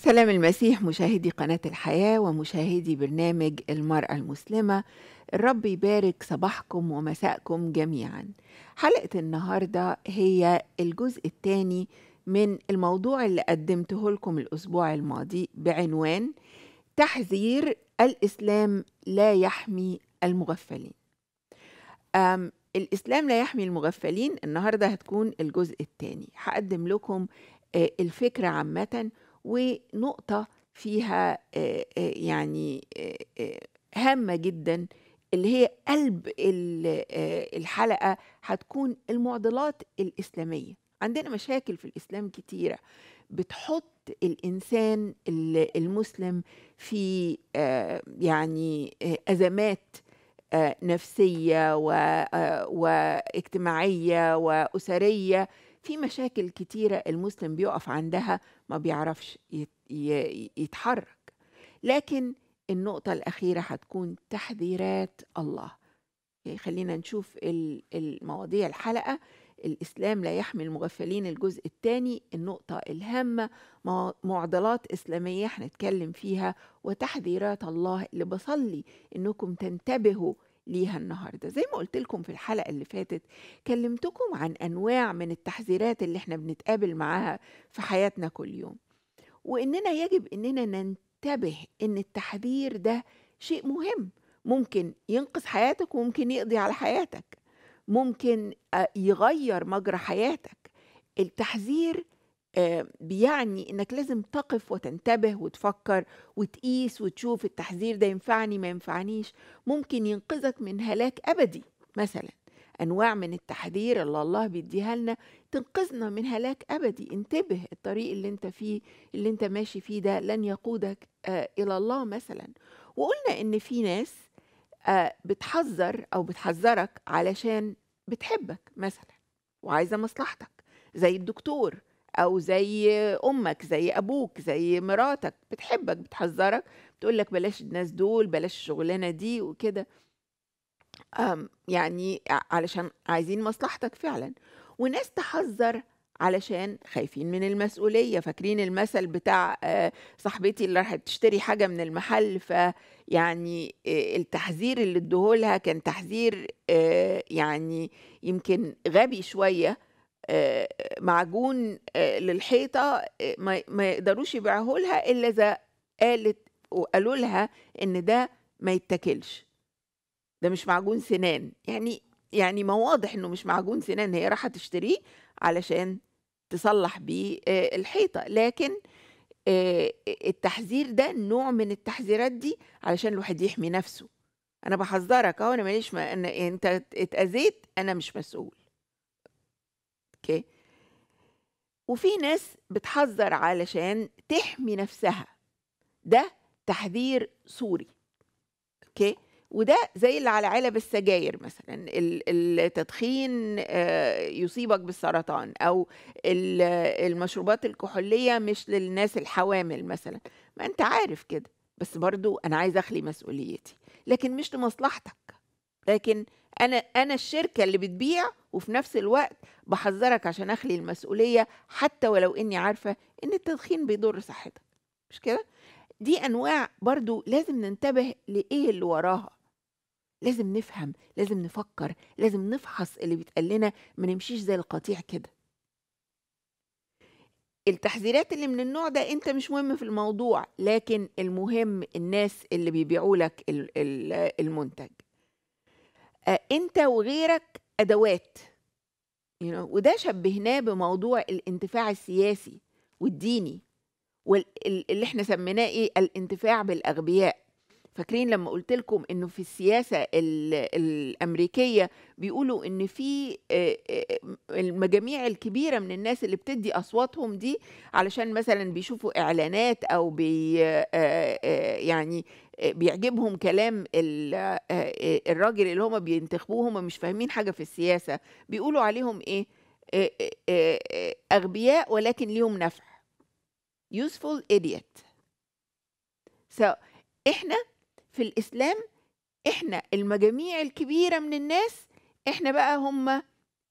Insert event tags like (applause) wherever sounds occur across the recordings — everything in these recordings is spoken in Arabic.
سلام المسيح مشاهدي قناة الحياة ومشاهدي برنامج المرأة المسلمة الرب يبارك صباحكم ومساءكم جميعا حلقة النهاردة هي الجزء الثاني من الموضوع اللي قدمته لكم الأسبوع الماضي بعنوان تحذير الإسلام لا يحمي المغفلين أم الإسلام لا يحمي المغفلين النهاردة هتكون الجزء الثاني هقدم لكم آه، الفكرة عامةً ونقطة فيها آه، آه، يعني آه، هامة جدا اللي هي قلب الحلقة هتكون المعضلات الإسلامية عندنا مشاكل في الإسلام كتيرة بتحط الإنسان المسلم في يعني أزمات نفسية واجتماعية وأسرية في مشاكل كتيرة المسلم بيقف عندها ما بيعرفش يتحرك لكن النقطة الأخيرة هتكون تحذيرات الله يعني خلينا نشوف المواضيع الحلقة الإسلام لا يحمي المغفلين الجزء الثاني النقطة الهامة معضلات إسلامية هنتكلم فيها وتحذيرات الله اللي بصلي إنكم تنتبهوا ليها النهارده زي ما قلت لكم في الحلقه اللي فاتت كلمتكم عن انواع من التحذيرات اللي احنا بنتقابل معاها في حياتنا كل يوم واننا يجب اننا ننتبه ان التحذير ده شيء مهم ممكن ينقذ حياتك وممكن يقضي على حياتك ممكن آه، يغير مجرى حياتك التحذير آه، بيعني انك لازم تقف وتنتبه وتفكر وتقيس وتشوف التحذير ده ينفعني ما ينفعنيش ممكن ينقذك من هلاك ابدي مثلا انواع من التحذير اللي الله بيديها لنا تنقذنا من هلاك ابدي انتبه الطريق اللي انت فيه اللي انت ماشي فيه ده لن يقودك آه الى الله مثلا وقلنا ان في ناس آه بتحذر او بتحذرك علشان بتحبك مثلا وعايزه مصلحتك زي الدكتور او زي امك زي ابوك زي مراتك بتحبك بتحذرك بتقول لك بلاش الناس دول بلاش الشغلانه دي وكده يعني علشان عايزين مصلحتك فعلا وناس تحذر علشان خايفين من المسؤولية فاكرين المثل بتاع آه، صاحبتي اللي راحت تشتري حاجة من المحل فيعني آه، التحذير اللي ادهولها كان تحذير آه، يعني يمكن غبي شوية آه، معجون آه، للحيطه آه، ما يقدروش يبيعهولها الا اذا قالت وقالوا لها ان ده ما يتاكلش ده مش معجون سنان يعني يعني ما واضح انه مش معجون سنان هي راحت تشتريه علشان تصلح بيه الحيطه لكن التحذير ده نوع من التحذيرات دي علشان الواحد يحمي نفسه انا بحذرك اهو انا ماليش ما أنا يعني انت اتاذيت انا مش مسؤول اوكي وفي ناس بتحذر علشان تحمي نفسها ده تحذير سوري اوكي وده زي اللي على علب السجاير مثلا التدخين آه، يصيبك بالسرطان او المشروبات الكحوليه مش للناس الحوامل مثلا ما انت عارف كده بس برضو انا عايز اخلي مسؤوليتي لكن مش لمصلحتك لكن انا انا الشركه اللي بتبيع وفي نفس الوقت بحذرك عشان اخلي المسؤوليه حتى ولو اني عارفه ان التدخين بيضر صحتك مش كده دي انواع برضو لازم ننتبه لايه اللي وراها لازم نفهم لازم نفكر لازم نفحص اللي بيتقال لنا ما نمشيش زي القطيع كده التحذيرات اللي من النوع ده انت مش مهم في الموضوع لكن المهم الناس اللي بيبيعوا لك المنتج آه، انت وغيرك ادوات وده شبهناه بموضوع الانتفاع السياسي والديني واللي احنا سميناه ايه الانتفاع بالاغبياء فاكرين لما قلت لكم انه في السياسه الامريكيه بيقولوا ان في المجاميع الكبيره من الناس اللي بتدي اصواتهم دي علشان مثلا بيشوفوا اعلانات او بي يعني بيعجبهم كلام الراجل اللي هم بينتخبوه هم مش فاهمين حاجه في السياسه بيقولوا عليهم ايه اغبياء ولكن ليهم نفع useful idiot so احنا في الإسلام إحنا المجاميع الكبيرة من الناس إحنا بقى هم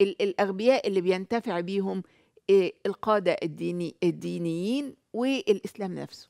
الأغبياء اللي بينتفع بيهم آه، القادة الديني الدينيين والإسلام نفسه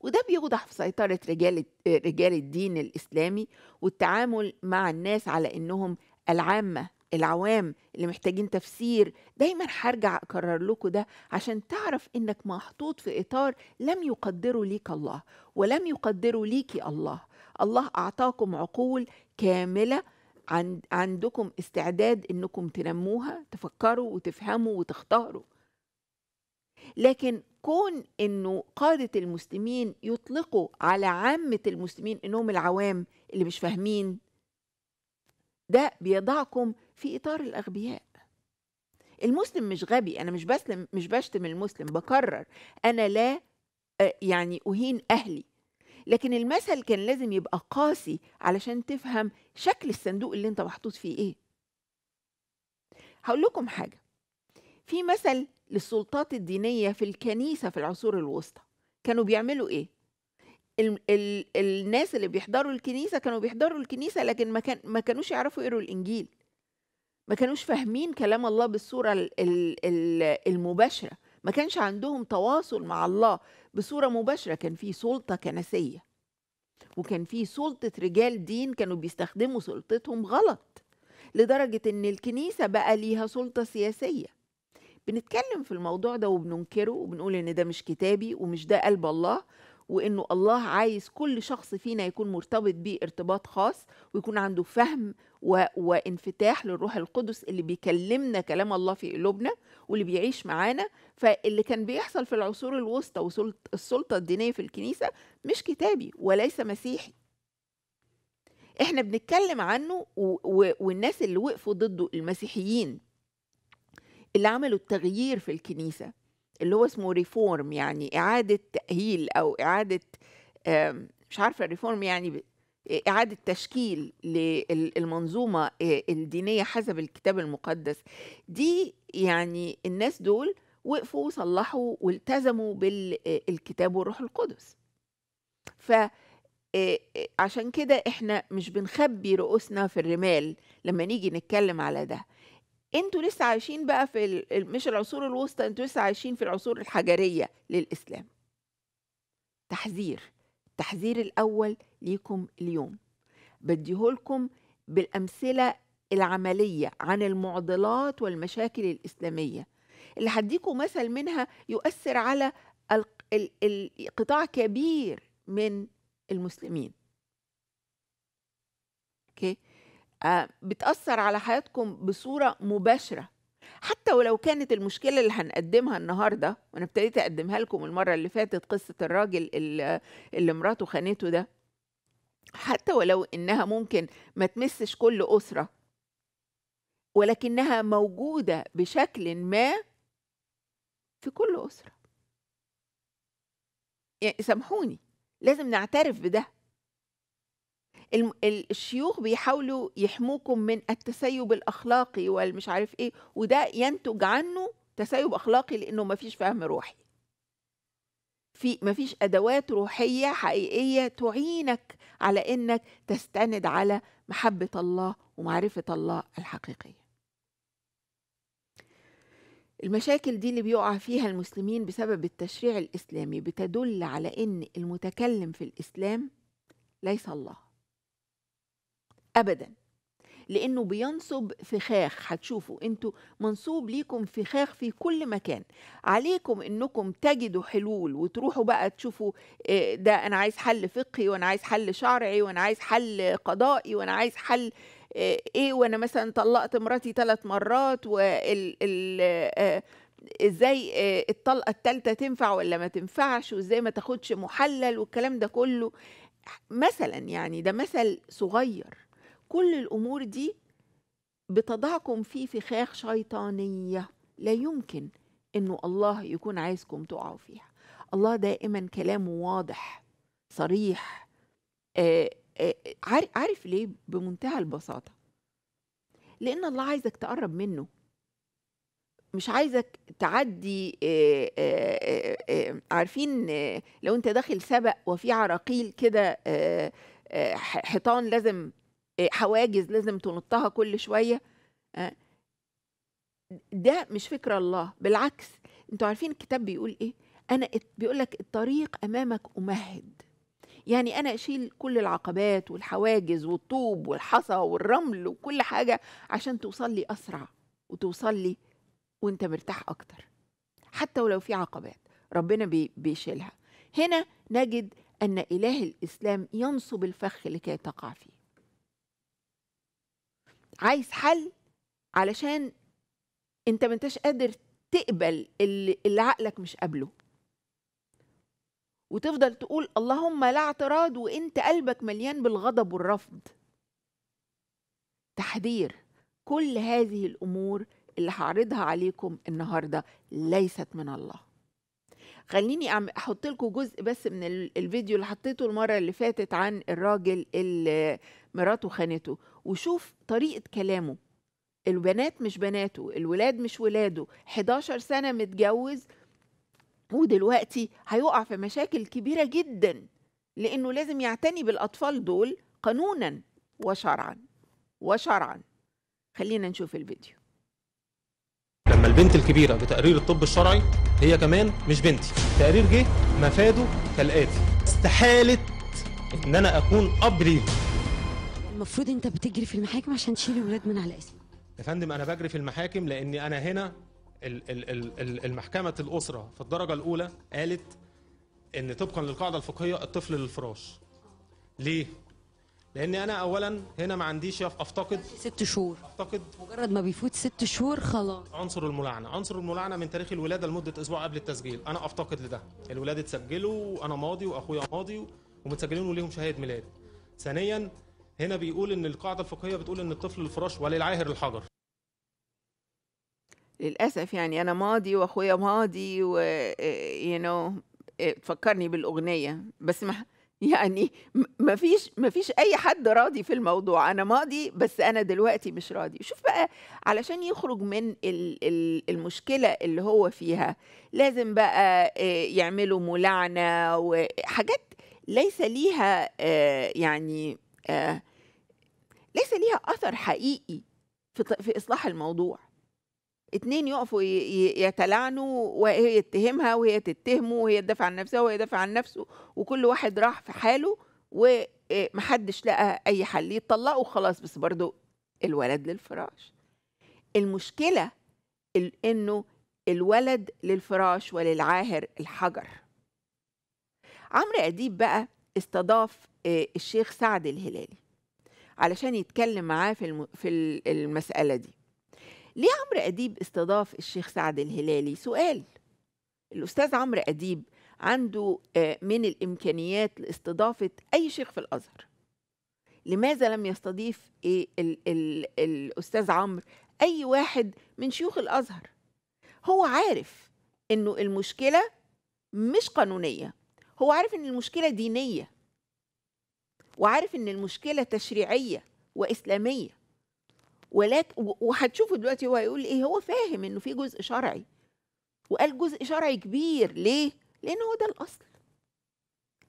وده بيوضح في سيطرة رجال رجال الدين الإسلامي والتعامل مع الناس على إنهم العامة العوام اللي محتاجين تفسير دايما هرجع اكرر لكم ده عشان تعرف انك محطوط في اطار لم يقدره ليك الله ولم يقدره ليكي الله الله اعطاكم عقول كامله عند عندكم استعداد انكم تنموها تفكروا وتفهموا وتختاروا لكن كون انه قادة المسلمين يطلقوا على عامة المسلمين انهم العوام اللي مش فاهمين ده بيضعكم في اطار الاغبياء المسلم مش غبي انا مش بسلم مش بشتم المسلم بكرر انا لا آه، يعني اهين اهلي لكن المثل كان لازم يبقى قاسي علشان تفهم شكل الصندوق اللي انت محطوط فيه ايه هقول لكم حاجه في مثل للسلطات الدينيه في الكنيسه في العصور الوسطى كانوا بيعملوا ايه ال ال الناس اللي بيحضروا الكنيسه كانوا بيحضروا الكنيسه لكن ما, كان ما كانوش يعرفوا يقروا الانجيل ما كانوش فاهمين كلام الله بالصورة المباشرة ما كانش عندهم تواصل مع الله بصورة مباشرة كان في سلطة كنسية وكان في سلطة رجال دين كانوا بيستخدموا سلطتهم غلط لدرجة إن الكنيسة بقى ليها سلطة سياسية بنتكلم في الموضوع ده وبننكره وبنقول إن ده مش كتابي ومش ده قلب الله وانه الله عايز كل شخص فينا يكون مرتبط بيه ارتباط خاص ويكون عنده فهم و... وانفتاح للروح القدس اللي بيكلمنا كلام الله في قلوبنا واللي بيعيش معانا فاللي كان بيحصل في العصور الوسطى والسلطه الدينيه في الكنيسه مش كتابي وليس مسيحي احنا بنتكلم عنه و... و... والناس اللي وقفوا ضده المسيحيين اللي عملوا التغيير في الكنيسه اللي هو اسمه ريفورم يعني إعادة تأهيل أو إعادة مش عارفة ريفورم يعني إعادة تشكيل للمنظومة الدينية حسب الكتاب المقدس دي يعني الناس دول وقفوا وصلحوا والتزموا بالكتاب والروح القدس ف عشان كده احنا مش بنخبي رؤوسنا في الرمال لما نيجي نتكلم على ده انتوا لسه عايشين بقى في مش العصور الوسطى انتوا لسه عايشين في العصور الحجريه للاسلام تحذير التحذير الاول ليكم اليوم بديهولكم بالامثله العمليه عن المعضلات والمشاكل الاسلاميه اللي هديكم مثل منها يؤثر على قطاع كبير من المسلمين اوكي okay. آه، بتأثر على حياتكم بصورة مباشرة حتى ولو كانت المشكلة اللي هنقدمها النهاردة وأنا ابتديت أقدمها لكم المرة اللي فاتت قصة الراجل اللي, مراته خانته ده حتى ولو إنها ممكن ما تمسش كل أسرة ولكنها موجودة بشكل ما في كل أسرة يعني سامحوني لازم نعترف بده الشيوخ بيحاولوا يحموكم من التسيب الاخلاقي والمش عارف ايه وده ينتج عنه تسيب اخلاقي لانه مفيش فهم روحي في مفيش ادوات روحيه حقيقيه تعينك على انك تستند على محبه الله ومعرفه الله الحقيقيه المشاكل دي اللي بيقع فيها المسلمين بسبب التشريع الاسلامي بتدل على ان المتكلم في الاسلام ليس الله ابدا لانه بينصب فخاخ هتشوفوا انتوا منصوب ليكم فخاخ في كل مكان عليكم انكم تجدوا حلول وتروحوا بقى تشوفوا آه، ده انا عايز حل فقهي وانا عايز حل شرعي وانا عايز حل قضائي وانا عايز حل آه، ايه وانا مثلا طلقت مراتي ثلاث مرات وال ال آه، ازاي الطلقه التالتة تنفع ولا ما تنفعش وازاي ما تاخدش محلل والكلام ده كله مثلا يعني ده مثل صغير كل الامور دي بتضعكم في فخاخ شيطانيه لا يمكن انه الله يكون عايزكم تقعوا فيها الله دائما كلامه واضح صريح آآ آه، آآ آه، عارف ليه بمنتهى البساطه لان الله عايزك تقرب منه مش عايزك تعدي آآ آه، آآ آآ عارفين لو انت داخل سبق وفي عراقيل كده حيطان لازم آه، حواجز لازم تنطها كل شويه آه، ده مش فكر الله بالعكس انتوا عارفين الكتاب بيقول ايه انا بيقول لك الطريق امامك امهد يعني انا اشيل كل العقبات والحواجز والطوب والحصى والرمل وكل حاجه عشان توصل لي اسرع وتوصل لي وانت مرتاح اكتر حتى ولو في عقبات ربنا بيشيلها هنا نجد ان اله الاسلام ينصب الفخ لكي تقع فيه عايز حل علشان انت ما انتش قادر تقبل اللي, اللي عقلك مش قابله وتفضل تقول اللهم لا اعتراض وانت قلبك مليان بالغضب والرفض تحذير كل هذه الامور اللي هعرضها عليكم النهارده ليست من الله خليني احط لكم جزء بس من الفيديو اللي حطيته المره اللي فاتت عن الراجل اللي مراته خانته وشوف طريقه كلامه البنات مش بناته الولاد مش ولاده 11 سنه متجوز ودلوقتي هيقع في مشاكل كبيره جدا لانه لازم يعتني بالاطفال دول قانونا وشرعا وشرعا خلينا نشوف الفيديو لما البنت الكبيره بتقرير الطب الشرعي هي كمان مش بنتي تقرير جه مفاده كالاتي استحاله ان انا اكون اب ليها المفروض انت بتجري في المحاكم عشان تشيل الولاد من على اسمك يا فندم انا بجري في المحاكم لاني انا هنا ال ال ال المحكمه الاسره في الدرجه الاولى قالت ان طبقا للقاعده الفقهيه الطفل للفراش ليه لان انا اولا هنا ما عنديش افتقد ست شهور افتقد مجرد ما بيفوت ست شهور خلاص عنصر الملاعنه عنصر الملاعنه من تاريخ الولاده لمده اسبوع قبل التسجيل انا افتقد لده الولاد اتسجلوا وانا ماضي واخويا ماضي ومتسجلين وليهم شهاده ميلاد ثانيا هنا بيقول ان القاعده الفقهيه بتقول ان الطفل الفراش وللعاهر الحجر للاسف يعني انا ماضي واخويا ماضي و يو نو تفكرني بالاغنيه بس ما يعني ما فيش ما فيش اي حد راضي في الموضوع انا ماضي بس انا دلوقتي مش راضي شوف بقى علشان يخرج من المشكله اللي هو فيها لازم بقى آه، يعملوا ملعنه وحاجات ليس ليها آه، يعني آه ليس ليها أثر حقيقي في, في إصلاح الموضوع اتنين يقفوا يتلعنوا وهي يتهمها وهي تتهمه وهي تدافع عن نفسها وهي تدافع عن نفسه وكل واحد راح في حاله ومحدش آه، لقى أي حل يتطلقوا خلاص بس برضه الولد للفراش المشكلة إنه الولد للفراش وللعاهر الحجر عمرو أديب بقى استضاف آه، الشيخ سعد الهلالي علشان يتكلم معاه في الم... في المسألة دي ليه عمرو أديب استضاف الشيخ سعد الهلالي سؤال الأستاذ عمرو أديب عنده آه، من الإمكانيات لاستضافة أي شيخ في الأزهر لماذا لم يستضيف الـ إيه ال ال الأستاذ عمرو أي واحد من شيوخ الأزهر هو عارف إنه المشكلة مش قانونية هو عارف إن المشكلة دينية وعارف ان المشكله تشريعيه واسلاميه ولكن وهتشوفوا دلوقتي هو هيقول ايه هو فاهم انه في جزء شرعي وقال جزء شرعي كبير ليه لان هو ده الاصل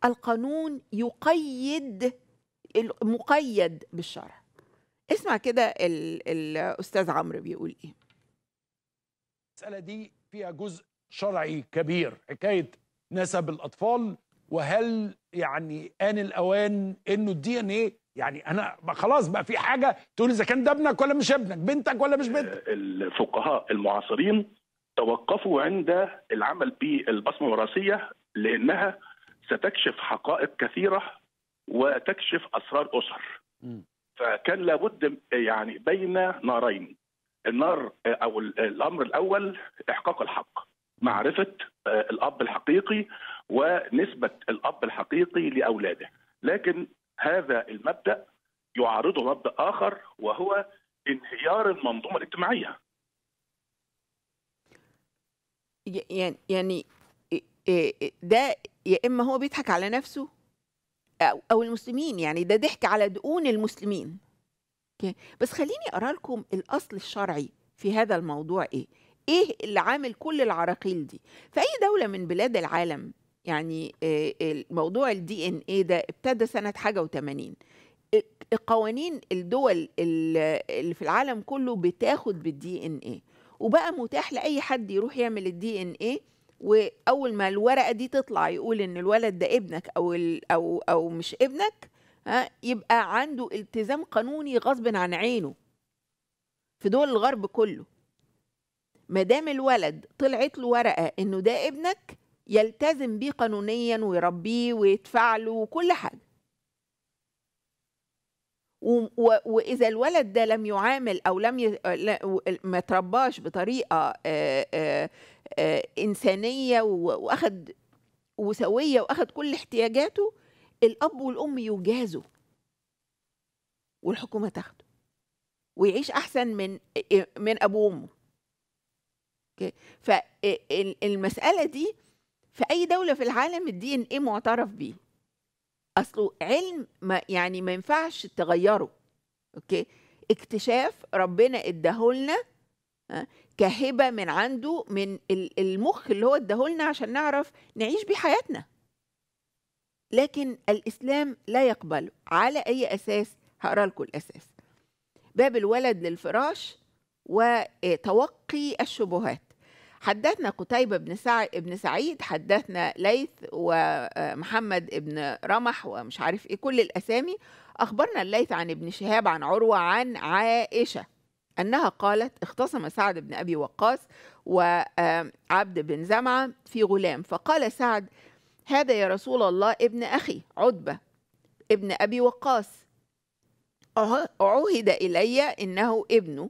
القانون يقيد مقيد بالشرع اسمع كده الاستاذ عمرو بيقول ايه المساله دي فيها جزء شرعي كبير حكايه نسب الاطفال وهل يعني آن الأوان إنه الدي إن إيه يعني انا خلاص بقى في حاجه تقول اذا كان ده ابنك ولا مش ابنك بنتك ولا مش بنتك آه، الفقهاء المعاصرين توقفوا عند العمل بالبصمه الوراثيه لانها ستكشف حقائق كثيره وتكشف اسرار اسر م. فكان لابد يعني بين نارين النار او الامر الاول احقاق الحق معرفه آه، الاب الحقيقي ونسبه الاب الحقيقي لاولاده لكن هذا المبدا يعارضه مبدا اخر وهو انهيار المنظومه الاجتماعيه يعني يعني ده يا اما هو بيضحك على نفسه او او المسلمين يعني ده ضحك على دقون المسلمين بس خليني اقرا لكم الاصل الشرعي في هذا الموضوع ايه ايه اللي عامل كل العراقيل دي في اي دوله من بلاد العالم يعني آه، موضوع الدي ان ايه ده ابتدى سنه حاجه و80 قوانين الدول اللي في العالم كله بتاخد بالدي ان ايه وبقى متاح لاي حد يروح يعمل الدي ان ايه واول ما الورقه دي تطلع يقول ان الولد ده ابنك او او او مش ابنك ها يبقى عنده التزام قانوني غصب عن عينه في دول الغرب كله ما دام الولد طلعت له ورقه انه ده ابنك يلتزم بيه قانونيا ويربيه ويدفع له وكل حاجه واذا الولد ده لم يعامل او لم ي... ما ترباش بطريقه آه، آه، آه، انسانيه واخد وسويه واخد كل احتياجاته الاب والام يجازوا والحكومه تاخده ويعيش احسن من من ابوه وامه فالمساله دي في اي دوله في العالم الدي ان ايه معترف بيه اصله علم ما يعني ما ينفعش تغيره اوكي اكتشاف ربنا اداهولنا آه، كهبه من عنده من المخ اللي هو اداهولنا عشان نعرف نعيش بيه حياتنا لكن الاسلام لا يقبله على اي اساس هقرا لكم الاساس باب الولد للفراش وتوقي الشبهات حدثنا قتيبة بن سعيد ابن سعيد حدثنا ليث ومحمد آه، ابن رمح ومش عارف ايه كل الاسامي اخبرنا الليث عن ابن شهاب عن عروة عن عائشة انها قالت اختصم سعد بن ابي وقاص وعبد بن زمعة في غلام فقال سعد هذا يا رسول الله ابن اخي عتبة ابن ابي وقاص أه-، عهد الي انه ابنه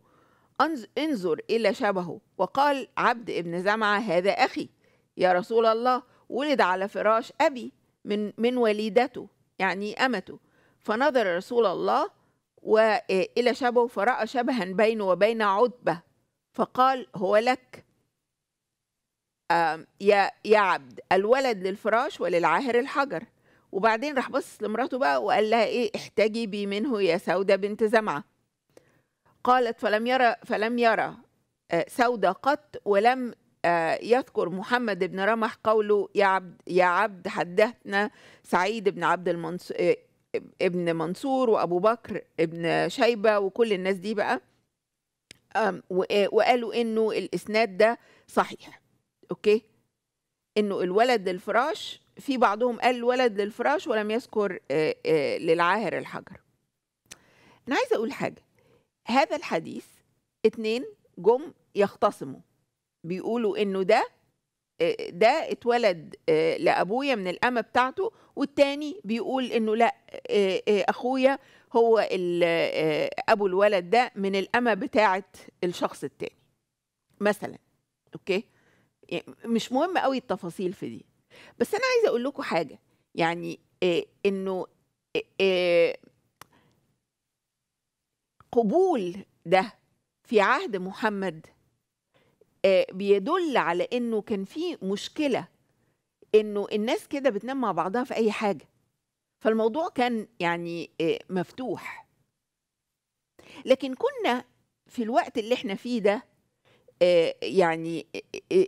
انظر إلى شبهه وقال عبد ابن زمعة هذا أخي يا رسول الله ولد على فراش أبي من, من وليدته يعني أمته فنظر رسول الله وإلى شبهه فرأى شبها بينه وبين عتبة فقال هو لك يا يا عبد الولد للفراش وللعاهر الحجر وبعدين راح بص لمراته بقى وقال لها ايه احتجبي منه يا سودة بنت زمعة قالت فلم يرى فلم يرى آه، سودة قط ولم آه، يذكر محمد بن رمح قوله يا عبد يا عبد حدثنا سعيد بن عبد المنصور آه، ابن منصور وابو بكر ابن شيبه وكل الناس دي بقى وقالوا انه الاسناد ده صحيح اوكي انه الولد للفراش في بعضهم قال الولد للفراش ولم يذكر للعاهر الحجر انا عايزه اقول حاجه هذا الحديث اتنين جم يختصموا بيقولوا انه ده آه، ده اتولد آه، لابويا من الأمة بتاعته والتاني بيقول انه لا آه، اخويا هو ابو الولد ده من الأمة بتاعه الشخص التاني مثلا اوكي يعني مش مهم قوي التفاصيل في دي بس انا عايزه اقول لكم حاجه يعني انه قبول ده في عهد محمد آه، بيدل على انه كان في مشكله انه الناس كده بتنام مع بعضها في اي حاجه فالموضوع كان يعني آه، مفتوح لكن كنا في الوقت اللي احنا فيه ده آه، يعني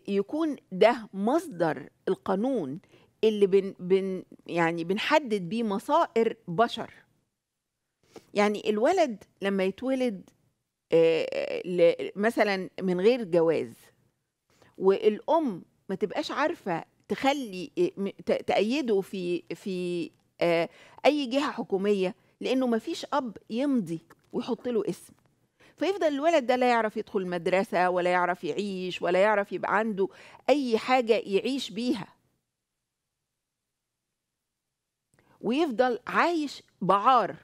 يكون ده مصدر القانون اللي بن بن يعني بنحدد بيه مصائر بشر يعني الولد لما يتولد آه، مثلا من غير جواز والام ما تبقاش عارفه تخلي تأيده في في آه، اي جهه حكوميه لانه ما فيش اب يمضي ويحط له اسم فيفضل الولد ده لا يعرف يدخل مدرسة ولا يعرف يعيش ولا يعرف يبقى عنده اي حاجه يعيش بيها ويفضل عايش بعار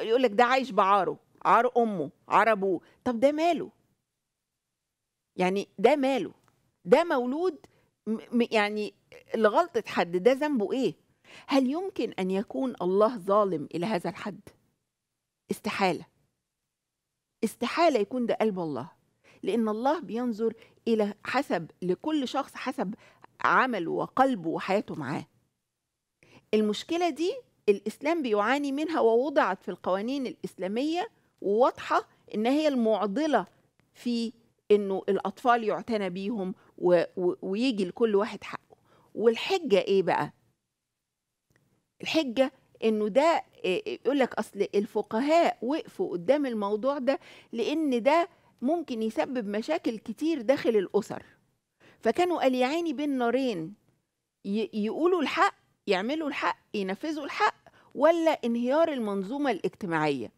يقول لك ده عايش بعاره عار امه عار ابوه طب ده ماله يعني ده ماله ده مولود يعني لغلطه حد ده ذنبه ايه هل يمكن ان يكون الله ظالم الى هذا الحد استحاله استحاله يكون ده قلب الله لان الله بينظر الى حسب لكل شخص حسب عمله وقلبه وحياته معاه المشكله دي الإسلام بيعاني منها ووضعت في القوانين الإسلامية وواضحة إن هي المعضلة في إنه الأطفال يعتنى بيهم و... و... ويجي لكل واحد حقه والحجة إيه بقى؟ الحجة إنه ده يقول لك أصل الفقهاء وقفوا قدام الموضوع ده لأن ده ممكن يسبب مشاكل كتير داخل الأسر فكانوا قال يا عيني بين نارين يقولوا الحق يعملوا الحق ينفذوا الحق ولا انهيار المنظومه الاجتماعيه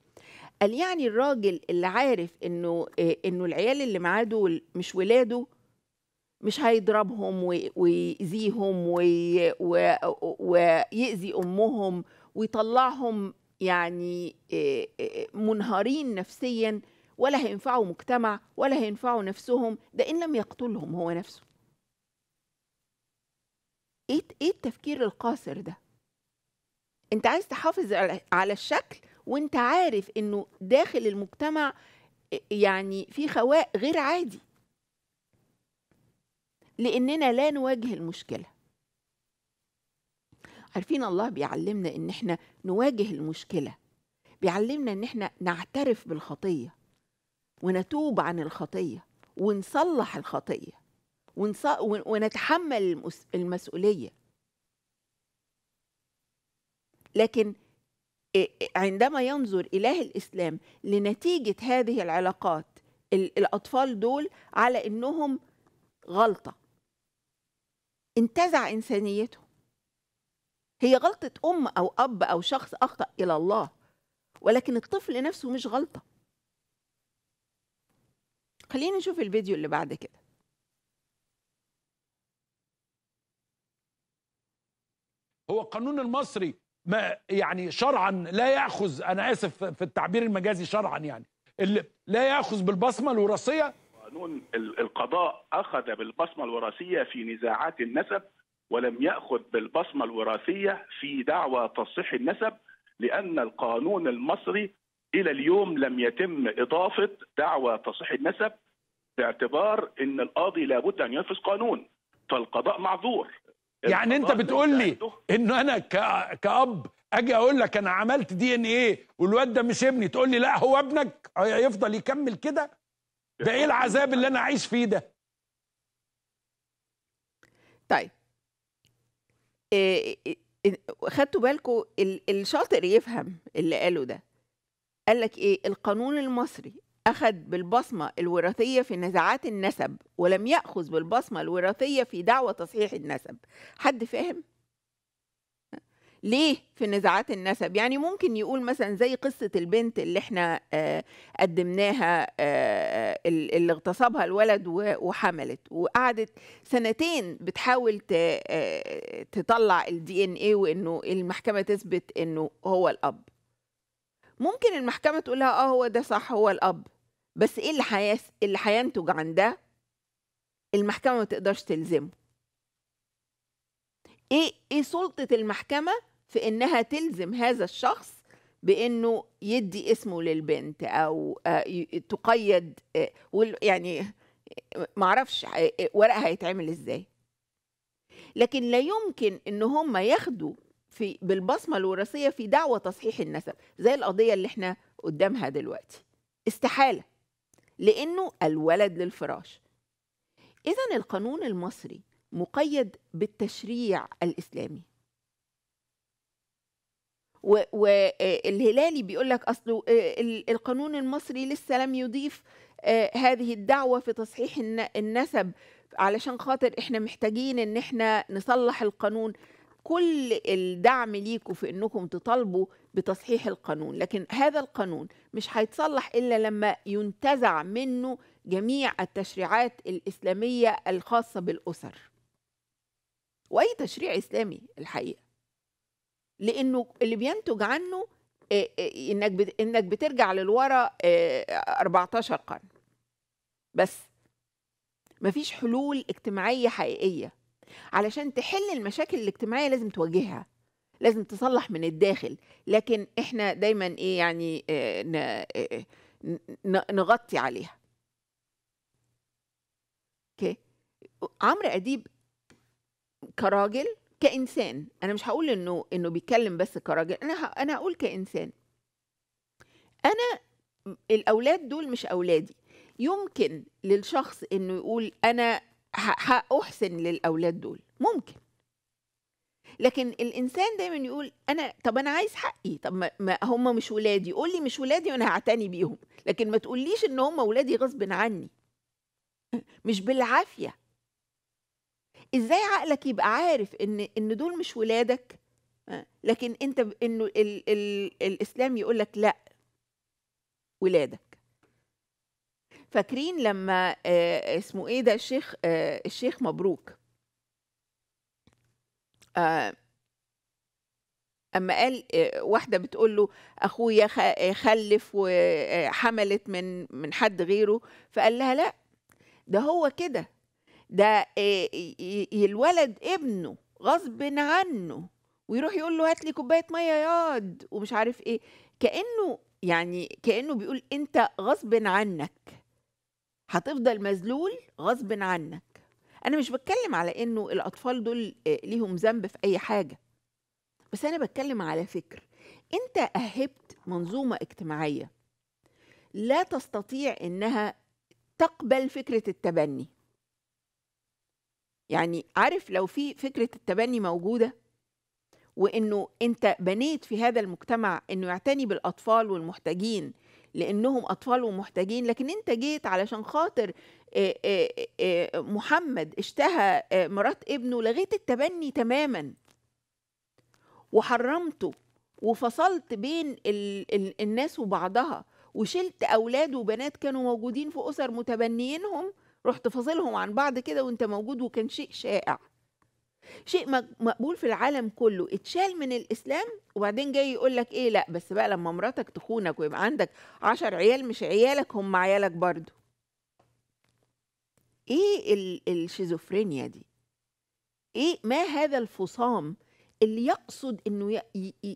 قال يعني الراجل اللي عارف انه آه، انه العيال اللي معاه دول مش ولاده مش هيضربهم ويأذيهم ويأذي أمهم ويطلعهم يعني آه، آه، منهارين نفسيا ولا هينفعوا مجتمع ولا هينفعوا نفسهم ده إن لم يقتلهم هو نفسه ايه ايه التفكير القاصر ده انت عايز تحافظ على الشكل وانت عارف انه داخل المجتمع يعني في خواء غير عادي لاننا لا نواجه المشكله عارفين الله بيعلمنا ان احنا نواجه المشكله بيعلمنا ان احنا نعترف بالخطيه ونتوب عن الخطيه ونصلح الخطيه ونص... ونتحمل المسؤوليه لكن عندما ينظر اله الاسلام لنتيجه هذه العلاقات الاطفال دول على انهم غلطه انتزع انسانيته هي غلطه ام او اب او شخص اخطا الى الله ولكن الطفل نفسه مش غلطه خلينا نشوف الفيديو اللي بعد كده هو القانون المصري ما يعني شرعا لا ياخذ انا اسف في التعبير المجازي شرعا يعني اللي لا ياخذ بالبصمه الوراثيه قانون القضاء اخذ بالبصمه الوراثيه في نزاعات النسب ولم ياخذ بالبصمه الوراثيه في دعوى تصحيح النسب لان القانون المصري الى اليوم لم يتم اضافه دعوى تصحيح النسب باعتبار ان القاضي لابد ان ينفذ قانون فالقضاء معذور يعني انت بتقول لي ان انا كاب اجي اقول لك انا عملت دي ان ايه والواد ده مش ابني تقول لي لا هو ابنك هيفضل يكمل كده ده ايه العذاب اللي انا عايش فيه ده طيب آه، آه، آه، خدتوا بالكم الشاطر يفهم اللي قاله ده قال لك ايه القانون المصري أخذ بالبصمة الوراثية في نزاعات النسب ولم يأخذ بالبصمة الوراثية في دعوة تصحيح النسب حد فاهم؟ ليه في نزاعات النسب يعني ممكن يقول مثلا زي قصة البنت اللي احنا آه، قدمناها آه، اللي اغتصبها الولد وحملت وقعدت سنتين بتحاول آه، تطلع الدي ان ايه وانه المحكمة تثبت انه هو الاب ممكن المحكمة تقول لها اه هو ده صح هو الاب بس ايه اللي اللي هينتج عن ده المحكمه ما تقدرش تلزمه ايه ايه سلطه المحكمه في انها تلزم هذا الشخص بانه يدي اسمه للبنت او آه، تقيد آه، يعني معرفش آه، ورقها هيتعمل ازاي لكن لا يمكن ان هم ياخدوا في بالبصمه الوراثيه في دعوه تصحيح النسب زي القضيه اللي احنا قدامها دلوقتي استحاله لأنه الولد للفراش إذا القانون المصري مقيد بالتشريع الإسلامي والهلالي آه، بيقول لك أصله آه، القانون المصري لسه لم يضيف آه، هذه الدعوة في تصحيح النسب علشان خاطر احنا محتاجين ان احنا نصلح القانون كل الدعم ليكوا في انكم تطالبوا بتصحيح القانون لكن هذا القانون مش هيتصلح الا لما ينتزع منه جميع التشريعات الاسلاميه الخاصه بالاسر واي تشريع اسلامي الحقيقه لانه اللي بينتج عنه آه، آه، انك انك بترجع للورا 14 آه، قرن بس مفيش حلول اجتماعيه حقيقيه علشان تحل المشاكل الاجتماعيه لازم تواجهها لازم تصلح من الداخل لكن احنا دايما ايه يعني آه، آه، آه، نغطي عليها اوكي عمرو اديب كراجل كانسان انا مش هقول انه انه بيتكلم بس كراجل انا انا هقول كانسان انا الاولاد دول مش اولادي يمكن للشخص انه يقول انا هأحسن للأولاد دول ممكن لكن الانسان دايما يقول انا طب انا عايز حقي طب ما هم مش ولادي قول لي مش ولادي وانا هعتني بيهم لكن ما تقوليش ان هم ولادي غصب عني (laughs) مش بالعافيه ازاي عقلك يبقى عارف ان ان دول مش ولادك آه، لكن انت انه الاسلام يقول لك لا ولادك فاكرين لما آه اسمه ايه ده الشيخ آه الشيخ مبروك آه اما قال آه، واحده بتقول له اخويا خلف وحملت آه، من من حد غيره فقال لها لا ده هو كده ده آه، الولد ابنه غصب عنه ويروح يقول له هات لي كوبايه ميه ياض ومش عارف ايه كانه يعني كانه بيقول انت غصب عنك هتفضل مذلول غصب عنك انا مش بتكلم على انه الاطفال دول آه، ليهم ذنب في اي حاجه بس انا بتكلم على فكر انت اهبت منظومه اجتماعيه لا تستطيع انها تقبل فكره التبني يعني عارف لو في فكره التبني موجوده وانه انت بنيت في هذا المجتمع انه يعتني بالاطفال والمحتاجين لانهم اطفال ومحتاجين لكن انت جيت علشان خاطر محمد اشتهى مرات ابنه لغيت التبني تماما وحرمته وفصلت بين ال ال الناس وبعضها وشلت اولاد وبنات كانوا موجودين في اسر متبنيينهم رحت فاصلهم عن بعض كده وانت موجود وكان شيء شائع شيء مقبول في العالم كله اتشال من الاسلام وبعدين جاي يقول لك ايه لا بس بقى لما مراتك تخونك ويبقى عندك عشر عيال مش عيالك هم عيالك برضو ايه الشيزوفرينيا دي ايه ما هذا الفصام اللي يقصد انه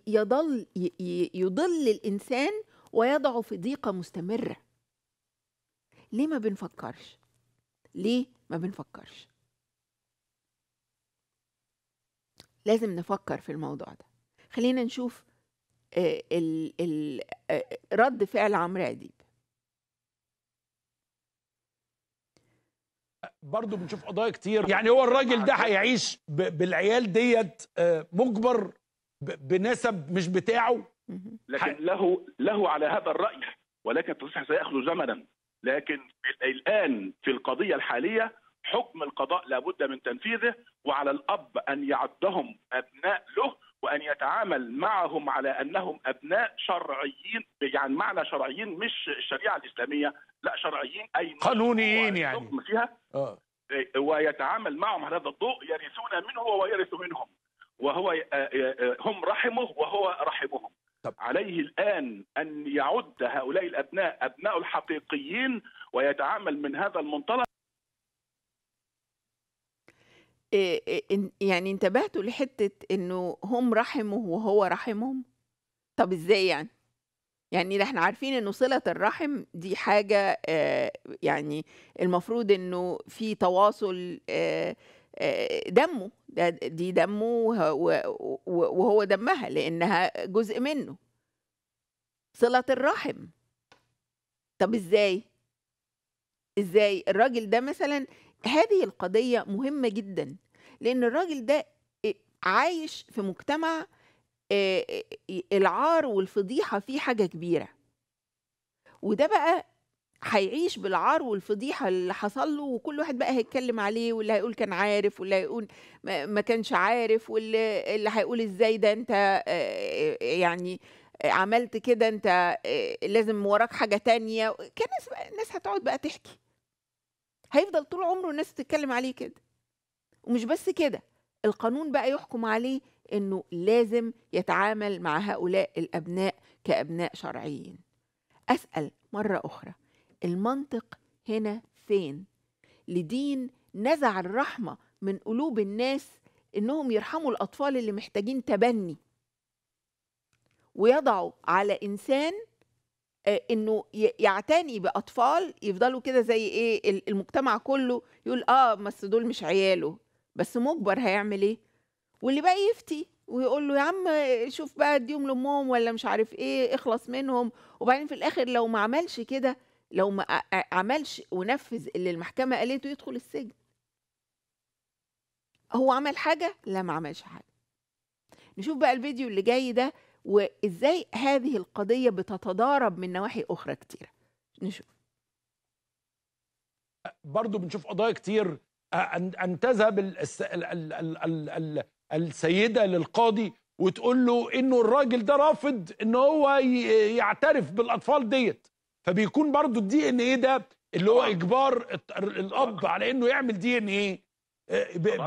يضل يضل الانسان ويضعه في ضيقه مستمره ليه ما بنفكرش ليه ما بنفكرش لازم نفكر في الموضوع ده خلينا نشوف آه، ال ال آه، رد فعل عمرو اديب برضه بنشوف قضايا كتير يعني هو الراجل ده هيعيش بالعيال ديت آه، مجبر بنسب مش بتاعه لكن له له على هذا الراي ولكن التصحيح سياخذ زمنا لكن الان في القضيه الحاليه حكم القضاء لابد من تنفيذه وعلى الاب ان يعدهم ابناء له وان يتعامل معهم على انهم ابناء شرعيين يعني معنى شرعيين مش الشريعه الاسلاميه لا شرعيين اي قانونيين يعني فيها آه. إيه، ويتعامل معهم على هذا الضوء يرثون منه ويرث منهم وهو آه، آه، آه، هم رحمه وهو رحمهم طب. عليه الآن أن يعد هؤلاء الأبناء أبناء الحقيقيين ويتعامل من هذا المنطلق إيه، إيه، يعني انتبهتوا لحتّة إنه هم رحموا وهو رحمهم؟ طَب إزاي يعني؟ يعني ده إحنا عارفين إنه صِلة الرحم دي حاجة آه، يعني المفروض إنه في تواصل آه، آه، دمُّه، ده دي دمُّه وهو دمّها لإنها جزء منّه. صِلة الرحم. طَب إزاي؟ إزاي؟ الراجل ده مثلًا هذه القضية مهمة جدا لأن الراجل ده عايش في مجتمع العار والفضيحة فيه حاجة كبيرة وده بقى هيعيش بالعار والفضيحه اللي حصل له وكل واحد بقى هيتكلم عليه واللي هيقول كان عارف واللي هيقول ما كانش عارف واللي هيقول ازاي ده انت يعني عملت كده انت لازم وراك حاجه تانية كان الناس هتقعد بقى تحكي هيفضل طول عمره الناس تتكلم عليه كده ومش بس كده القانون بقى يحكم عليه انه لازم يتعامل مع هؤلاء الابناء كابناء شرعيين اسال مره اخرى المنطق هنا فين لدين نزع الرحمه من قلوب الناس انهم يرحموا الاطفال اللي محتاجين تبني ويضعوا على انسان آه، انه يعتني باطفال يفضلوا كده زي ايه المجتمع كله يقول اه بس دول مش عياله بس مجبر هيعمل ايه واللي بقى يفتي ويقول له يا عم شوف بقى اديهم لامهم ولا مش عارف ايه اخلص منهم وبعدين في الاخر لو ما عملش كده لو ما عملش ونفذ اللي المحكمه قالته يدخل السجن هو عمل حاجه لا ما عملش حاجه نشوف بقى الفيديو اللي جاي ده وازاي هذه القضيه بتتضارب من نواحي اخرى كتير نشوف برضو بنشوف قضايا كتير ان ان تذهب ال... ال... ال... ال... السيده للقاضي وتقول له انه الراجل ده رافض ان هو يعترف بالاطفال ديت فبيكون برضو الدي ان ايه ده اللي هو اجبار الاب على انه يعمل دي ان ايه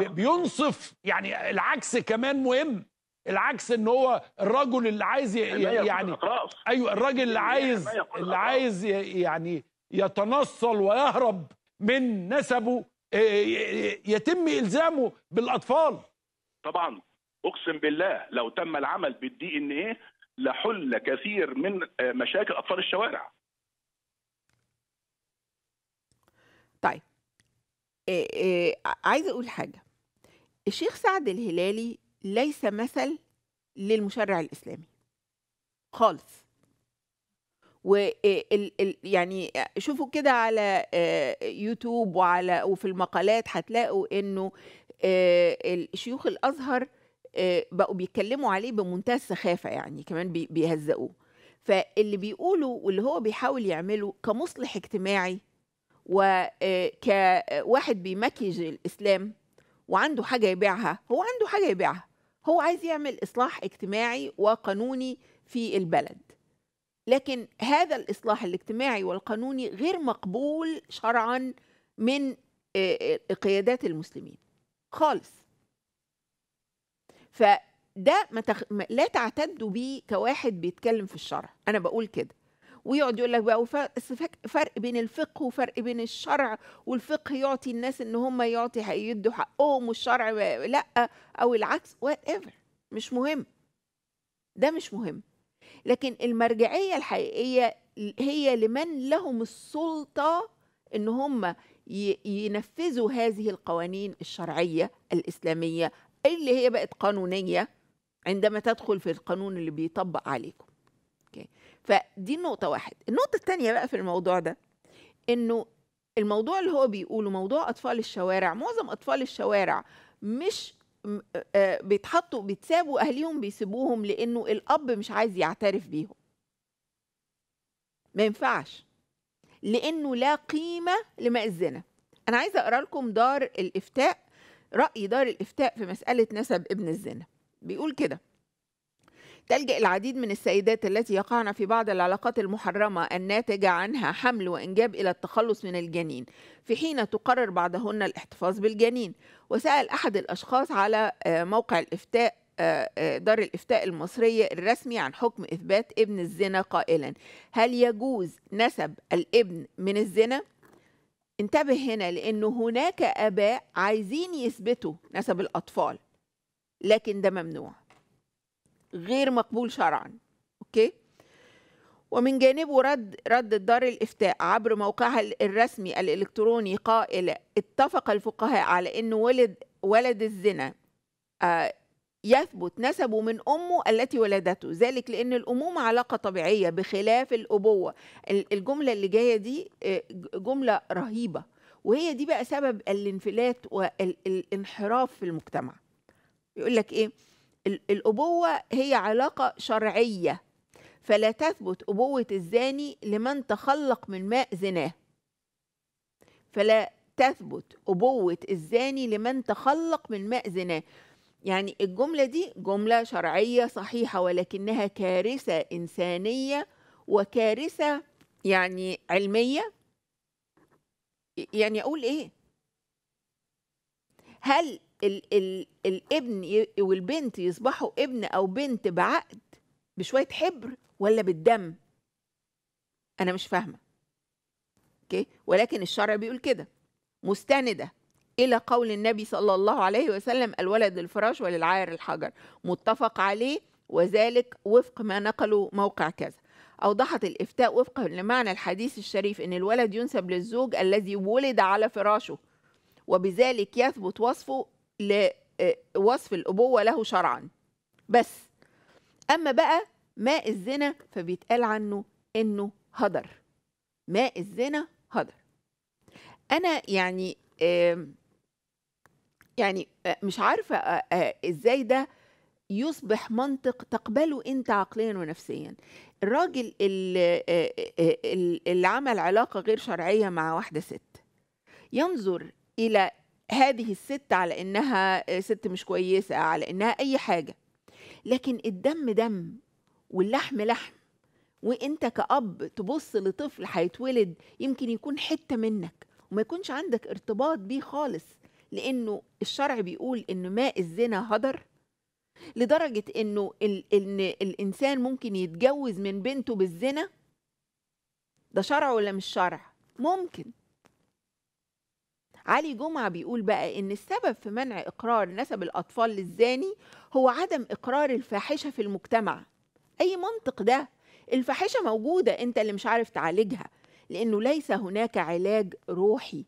بينصف يعني العكس كمان مهم العكس ان هو الرجل اللي عايز يعني ايوه الراجل اللي عايز اللي عايز يعني يتنصل ويهرب من نسبه آه، آه، آه، يتم الزامه بالاطفال طبعا اقسم بالله لو تم العمل بالدي ان ايه لحل كثير من مشاكل اطفال الشوارع طيب إيه إيه اقول حاجه الشيخ سعد الهلالي ليس مثل للمشرع الاسلامي خالص و يعني شوفوا كده على يوتيوب وعلى وفي المقالات هتلاقوا انه شيوخ الازهر بقوا بيتكلموا عليه بمنتهى السخافه يعني كمان بيهزقوه فاللي بيقوله واللي هو بيحاول يعمله كمصلح اجتماعي وكواحد بيمكج الاسلام وعنده حاجه يبيعها هو عنده حاجه يبيعها هو عايز يعمل إصلاح اجتماعي وقانوني في البلد لكن هذا الإصلاح الاجتماعي والقانوني غير مقبول شرعا من آه، آه، قيادات المسلمين خالص فده ما تخ... لا تعتدوا بيه كواحد بيتكلم في الشرع أنا بقول كده ويقعد يقول لك بقى فرق بين الفقه وفرق بين الشرع والفقه يعطي الناس ان هم يعطي يدوا حقهم والشرع لا او العكس وات ايفر مش مهم ده مش مهم لكن المرجعيه الحقيقيه هي لمن لهم السلطه ان هم ينفذوا هذه القوانين الشرعيه الاسلاميه اللي هي بقت قانونيه عندما تدخل في القانون اللي بيطبق عليكم فدي النقطه واحد النقطه الثانيه بقى في الموضوع ده انه الموضوع اللي هو بيقوله موضوع اطفال الشوارع معظم اطفال الشوارع مش آه، بيتحطوا بيتسابوا اهليهم بيسيبوهم لانه الاب مش عايز يعترف بيهم ما ينفعش لانه لا قيمه لمأذنه انا عايزه اقرا لكم دار الافتاء راي دار الافتاء في مساله نسب ابن الزنا بيقول كده تلجأ العديد من السيدات التي يقعن في بعض العلاقات المحرمة الناتجة عنها حمل وإنجاب إلى التخلص من الجنين في حين تقرر بعضهن الاحتفاظ بالجنين وسأل أحد الأشخاص على آه، موقع الإفتاء آه، آه، دار الإفتاء المصرية الرسمي عن حكم إثبات ابن الزنا قائلا هل يجوز نسب الابن من الزنا؟ انتبه هنا لأنه هناك آباء عايزين يثبتوا نسب الأطفال لكن ده ممنوع غير مقبول شرعا اوكي ومن جانبه رد ردت دار الافتاء عبر موقعها الرسمي الالكتروني قائل اتفق الفقهاء على انه ولد ولد الزنا آه يثبت نسبه من امه التي ولدته ذلك لان الامومه علاقه طبيعيه بخلاف الابوه الجمله اللي جايه دي آه، جمله رهيبه وهي دي بقى سبب الانفلات والانحراف في المجتمع يقول لك ايه الأبوة هي علاقة شرعية فلا تثبت أبوة الزاني لمن تخلق من ماء زناه فلا تثبت أبوة الزاني لمن تخلق من ماء زناه يعني الجملة دي جملة شرعية صحيحة ولكنها كارثة إنسانية وكارثة يعني علمية يعني أقول إيه هل ال ال الابن والبنت يصبحوا ابن او بنت بعقد بشويه حبر ولا بالدم انا مش فاهمه اوكي ولكن الشرع بيقول كده مستنده الى قول النبي صلى الله عليه وسلم الولد للفراش وللعاير الحجر متفق عليه وذلك وفق ما نقله موقع كذا أوضحت الإفتاء وفقا لمعنى الحديث الشريف أن الولد ينسب للزوج الذي ولد على فراشه وبذلك يثبت وصفه لوصف آه، الأبوة له شرعا بس أما بقى ماء الزنا فبيتقال عنه إنه هدر ماء الزنا هدر أنا يعني يعني آه، مش عارفة آه، إزاي ده يصبح منطق تقبله انت عقليا ونفسيا الراجل اللي, اللي عمل علاقه غير شرعيه مع واحده ست ينظر الى هذه الست على انها ست مش كويسه على انها اي حاجه لكن الدم دم واللحم لحم وانت كأب تبص لطفل هيتولد يمكن يكون حته منك وما يكونش عندك ارتباط بيه خالص لانه الشرع بيقول ان ماء الزنا هدر لدرجه انه ال إن الانسان ممكن يتجوز من بنته بالزنا ده شرع ولا مش شرع ممكن علي جمعة بيقول بقى إن السبب في منع إقرار نسب الأطفال للزاني هو عدم إقرار الفاحشة في المجتمع أي منطق ده الفاحشة موجودة أنت اللي مش عارف تعالجها لأنه ليس هناك علاج روحي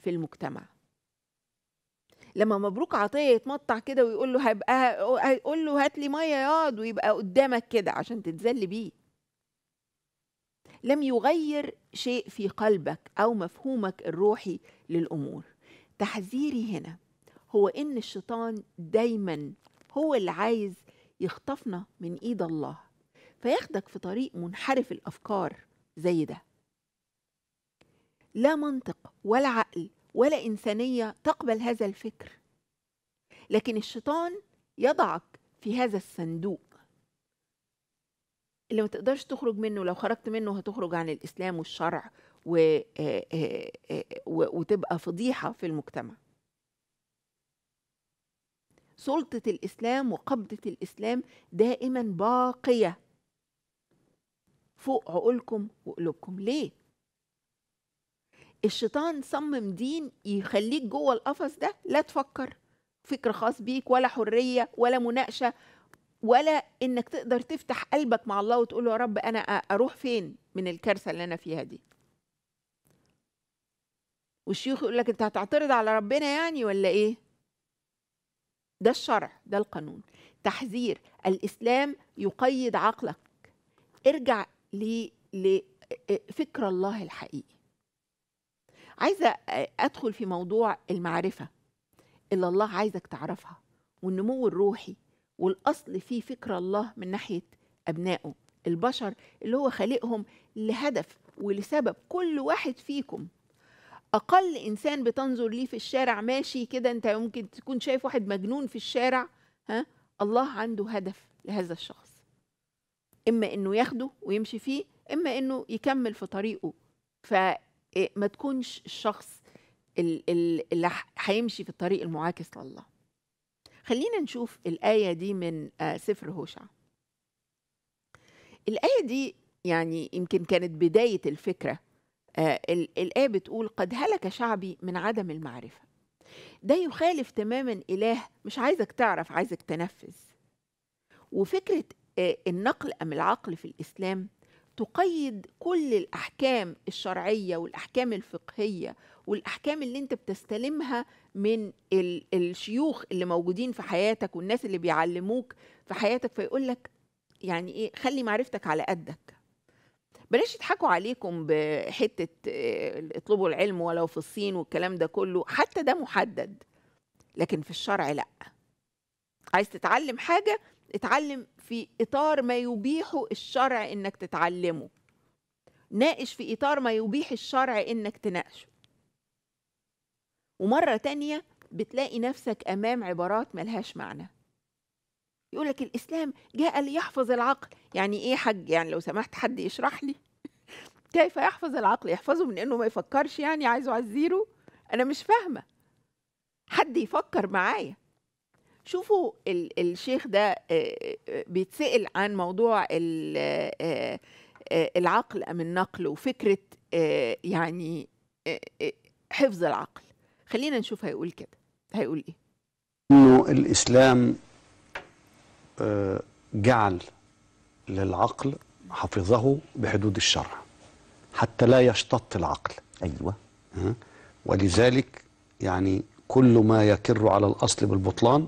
في المجتمع لما مبروك عطيه يتمطع كده ويقول له هبقى هيقول له هات لي ميه ياض ويبقى قدامك كده عشان تتذل بيه لم يغير شيء في قلبك او مفهومك الروحي للامور تحذيري هنا هو ان الشيطان دايما هو اللي عايز يخطفنا من ايد الله فياخدك في طريق منحرف الافكار زي ده لا منطق ولا عقل ولا انسانيه تقبل هذا الفكر لكن الشيطان يضعك في هذا الصندوق اللي ما تقدرش تخرج منه لو خرجت منه هتخرج عن الاسلام والشرع آه، آه، آه، و... وتبقى فضيحة في المجتمع سلطة الإسلام وقبضة الإسلام دائما باقية فوق عقولكم وقلوبكم ليه؟ الشيطان صمم دين يخليك جوه القفص ده لا تفكر فكر خاص بيك ولا حرية ولا مناقشة ولا انك تقدر تفتح قلبك مع الله وتقول يا رب انا اروح فين من الكارثه اللي انا فيها دي والشيوخ يقول لك انت هتعترض على ربنا يعني ولا ايه ده الشرع ده القانون تحذير الاسلام يقيد عقلك ارجع ل لفكر آه، آه، الله الحقيقي عايزه آه، ادخل في موضوع المعرفه اللي الله عايزك تعرفها والنمو الروحي والاصل في فكر الله من ناحيه ابنائه البشر اللي هو خالقهم لهدف ولسبب كل واحد فيكم اقل انسان بتنظر ليه في الشارع ماشي كده انت ممكن تكون شايف واحد مجنون في الشارع ها الله عنده هدف لهذا الشخص اما انه ياخده ويمشي فيه اما انه يكمل في طريقه فما إيه، تكونش الشخص اللي هيمشي في الطريق المعاكس لله خلينا نشوف الآية دي من آه، سفر هوشع الآية دي يعني يمكن كانت بداية الفكرة آه، الآية بتقول قد هلك شعبي من عدم المعرفة ده يخالف تماما إله مش عايزك تعرف عايزك تنفذ وفكرة آه، النقل أم العقل في الإسلام تقيد كل الأحكام الشرعية والأحكام الفقهية والأحكام اللي أنت بتستلمها من الشيوخ اللي موجودين في حياتك والناس اللي بيعلموك في حياتك فيقول لك يعني إيه خلي معرفتك على قدك بلاش يضحكوا عليكم بحته آه، اطلبوا العلم ولو في الصين والكلام ده كله حتى ده محدد لكن في الشرع لا عايز تتعلم حاجه اتعلم في اطار ما يبيحه الشرع انك تتعلمه ناقش في اطار ما يبيح الشرع انك تناقشه ومره تانيه بتلاقي نفسك امام عبارات ملهاش معنى يقول لك الإسلام جاء ليحفظ العقل يعني إيه حج يعني لو سمحت حد يشرح لي (laughs) كيف يحفظ العقل يحفظه من إنه ما يفكرش يعني عايزه على الزيرو أنا مش فاهمة حد يفكر معايا شوفوا ال الشيخ ده بيتسأل عن موضوع العقل أم النقل وفكرة يعني حفظ العقل خلينا نشوف هيقول كده هيقول إيه إنه الإسلام جعل للعقل حفظه بحدود الشرع حتى لا يشتط العقل أيوة ولذلك يعني كل ما يكر على الأصل بالبطلان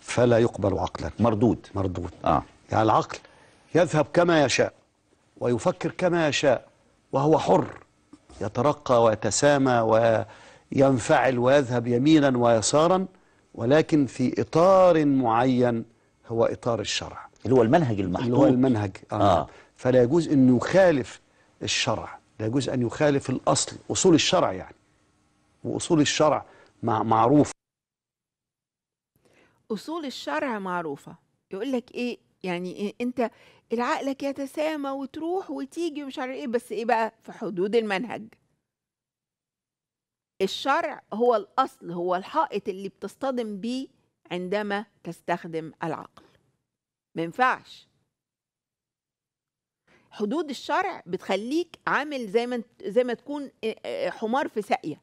فلا يقبل عقلا مردود مردود آه. يعني العقل يذهب كما يشاء ويفكر كما يشاء وهو حر يترقى ويتسامى وينفعل ويذهب يمينا ويسارا ولكن في إطار معين هو إطار الشرع اللي هو المنهج المحطوط اللي هو المنهج آه. آه. فلا يجوز أن يخالف الشرع لا يجوز أن يخالف الأصل أصول الشرع يعني وأصول الشرع مع معروف أصول الشرع معروفة يقول لك إيه يعني إيه أنت العقلك يتسامى وتروح وتيجي ومش عارف إيه بس إيه بقى في حدود المنهج الشرع هو الأصل هو الحائط اللي بتصطدم بيه عندما تستخدم العقل ما ينفعش حدود الشرع بتخليك عامل زي ما زي ما تكون آه، آه، حمار في ساقيه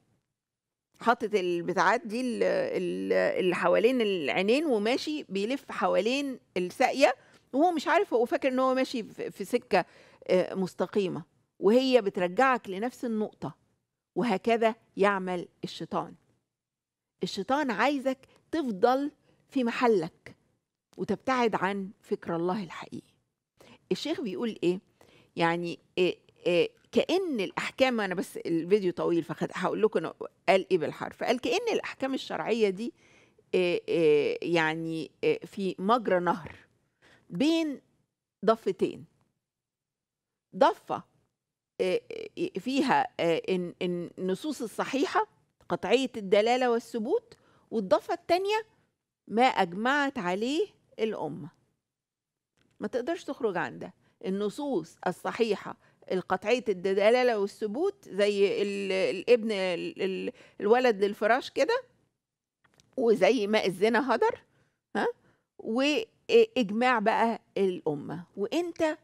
حاطط البتاعات دي اللي حوالين العينين وماشي بيلف حوالين الساقيه وهو مش عارف هو فاكر ان هو ماشي في سكه آه، مستقيمه وهي بترجعك لنفس النقطه وهكذا يعمل الشيطان الشيطان عايزك تفضل في محلك وتبتعد عن فكر الله الحقيقي الشيخ بيقول ايه يعني إيه إيه كأن الأحكام أنا بس الفيديو طويل فهقول لكم قال إيه بالحرف قال كأن الأحكام الشرعية دي إيه, إيه، يعني إيه، في مجرى نهر بين ضفتين ضفة إيه، فيها النصوص الصحيحة قطعية الدلالة والثبوت والضفة التانية ما أجمعت عليه الأمة ما تقدرش تخرج عن ده النصوص الصحيحة القطعية الدلالة والثبوت زي الابن الولد للفراش كده وزي ما الزنا هدر ها وإجماع بقى الأمة وإنت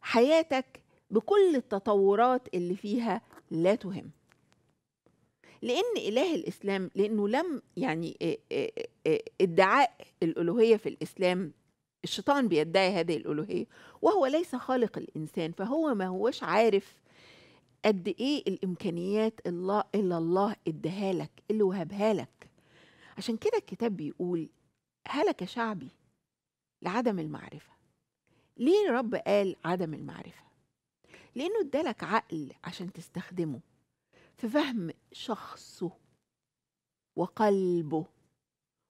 حياتك بكل التطورات اللي فيها لا تهم لأن إله الإسلام لأنه لم يعني ادعاء الألوهية في الإسلام الشيطان بيدعي هذه الألوهية وهو ليس خالق الإنسان فهو ما هوش عارف قد إيه الإمكانيات الله إلا الله اداها لك اللي وهبها لك عشان كده الكتاب بيقول هلك شعبي لعدم المعرفة ليه الرب قال عدم المعرفة؟ لأنه ادالك عقل عشان تستخدمه في فهم شخصه وقلبه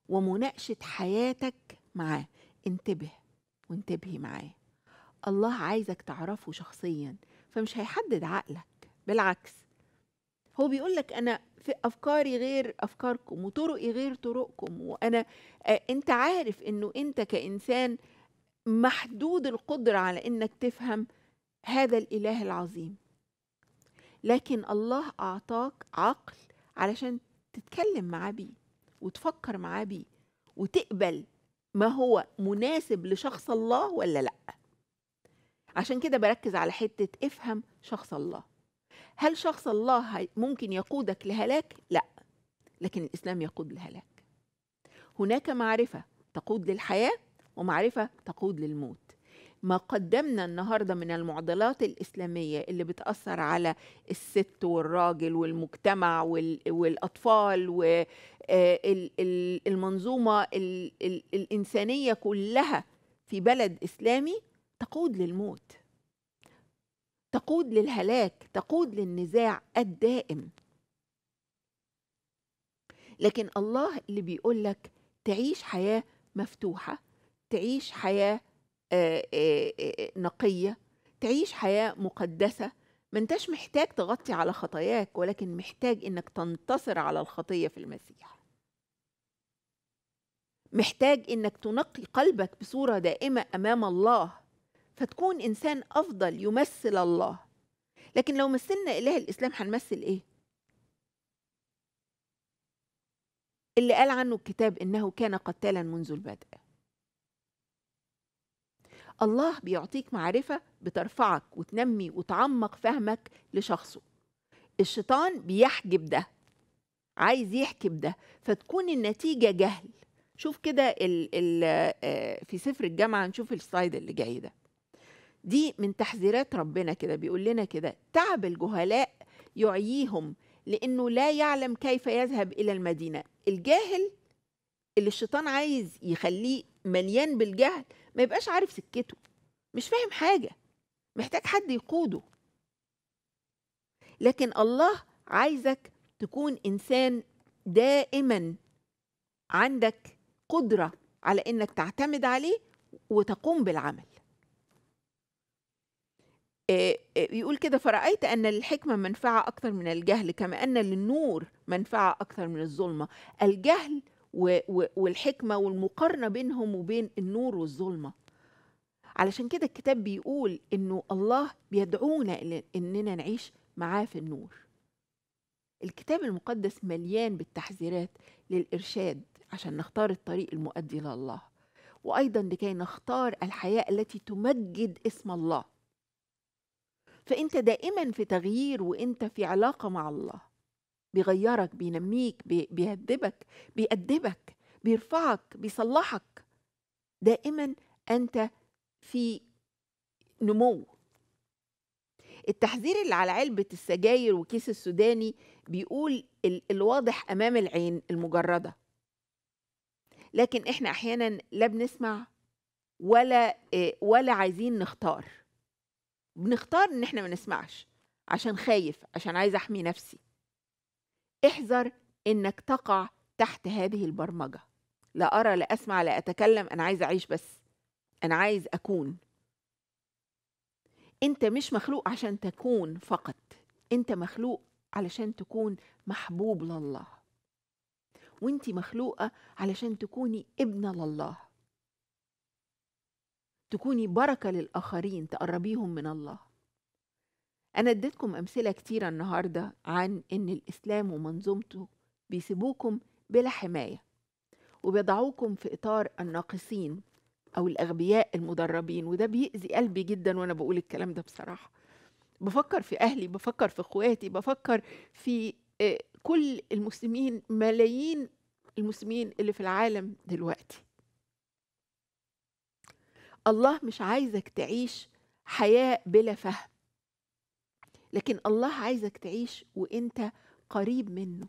ومناقشة حياتك معاه انتبه وانتبهي معاه الله عايزك تعرفه شخصيا فمش هيحدد عقلك بالعكس هو بيقول لك انا في افكاري غير افكاركم وطرقي غير طرقكم وانا آه، انت عارف انه انت كانسان محدود القدره على انك تفهم هذا الاله العظيم لكن الله أعطاك عقل علشان تتكلم معاه بيه وتفكر معاه بيه وتقبل ما هو مناسب لشخص الله ولا لأ عشان كده بركز على حتة افهم شخص الله هل شخص الله ممكن يقودك لهلاك؟ لأ لكن الإسلام يقود لهلاك هناك معرفة تقود للحياة ومعرفة تقود للموت ما قدمنا النهارده من المعضلات الاسلاميه اللي بتاثر على الست والراجل والمجتمع والاطفال والمنظومه آه، الانسانيه كلها في بلد اسلامي تقود للموت تقود للهلاك تقود للنزاع الدائم لكن الله اللي بيقول لك تعيش حياه مفتوحه تعيش حياه آه، آه، آه، نقية تعيش حياة مقدسة ما انتش محتاج تغطي على خطاياك ولكن محتاج انك تنتصر على الخطية في المسيح محتاج انك تنقي قلبك بصورة دائمة امام الله فتكون انسان افضل يمثل الله لكن لو مثلنا اله الاسلام هنمثل ايه اللي قال عنه الكتاب انه كان قتالا منذ البدء الله بيعطيك معرفة بترفعك وتنمي وتعمق فهمك لشخصه الشيطان بيحجب ده عايز يحكم ده فتكون النتيجة جهل شوف كده آه، في سفر الجامعة نشوف السلايد اللي جاي ده دي من تحذيرات ربنا كده بيقول لنا كده تعب الجهلاء يعييهم لأنه لا يعلم كيف يذهب إلى المدينة الجاهل اللي الشيطان عايز يخليه مليان بالجهل ما يبقاش عارف سكته مش فاهم حاجه محتاج حد يقوده لكن الله عايزك تكون انسان دائما عندك قدره على انك تعتمد عليه وتقوم بالعمل آه، آه، يقول كده فرأيت أن الحكمة منفعة أكثر من الجهل كما أن للنور منفعة أكثر من الظلمة الجهل والحكمة والمقارنة بينهم وبين النور والظلمة علشان كده الكتاب بيقول انه الله بيدعونا اننا نعيش معاه في النور الكتاب المقدس مليان بالتحذيرات للإرشاد عشان نختار الطريق المؤدي لله وأيضا لكي نختار الحياة التي تمجد اسم الله فأنت دائما في تغيير وأنت في علاقة مع الله بيغيرك بينميك بيهدبك بيأدبك بيرفعك بيصلحك دائما أنت في نمو التحذير اللي على علبة السجاير وكيس السوداني بيقول الواضح أمام العين المجردة لكن احنا أحيانا لا بنسمع ولا آه، ولا عايزين نختار بنختار ان احنا ما نسمعش عشان خايف عشان عايز احمي نفسي احذر انك تقع تحت هذه البرمجه لا ارى لا اسمع لا اتكلم انا عايز اعيش بس انا عايز اكون انت مش مخلوق عشان تكون فقط انت مخلوق علشان تكون محبوب لله وانت مخلوقه علشان تكوني ابنه لله تكوني بركه للاخرين تقربيهم من الله أنا اديتكم أمثلة كتيرة النهاردة عن إن الإسلام ومنظومته بيسيبوكم بلا حماية وبيضعوكم في إطار الناقصين أو الأغبياء المدربين وده بيأذي قلبي جدا وأنا بقول الكلام ده بصراحة بفكر في أهلي بفكر في إخواتي بفكر في آه، كل المسلمين ملايين المسلمين اللي في العالم دلوقتي الله مش عايزك تعيش حياة بلا فهم لكن الله عايزك تعيش وانت قريب منه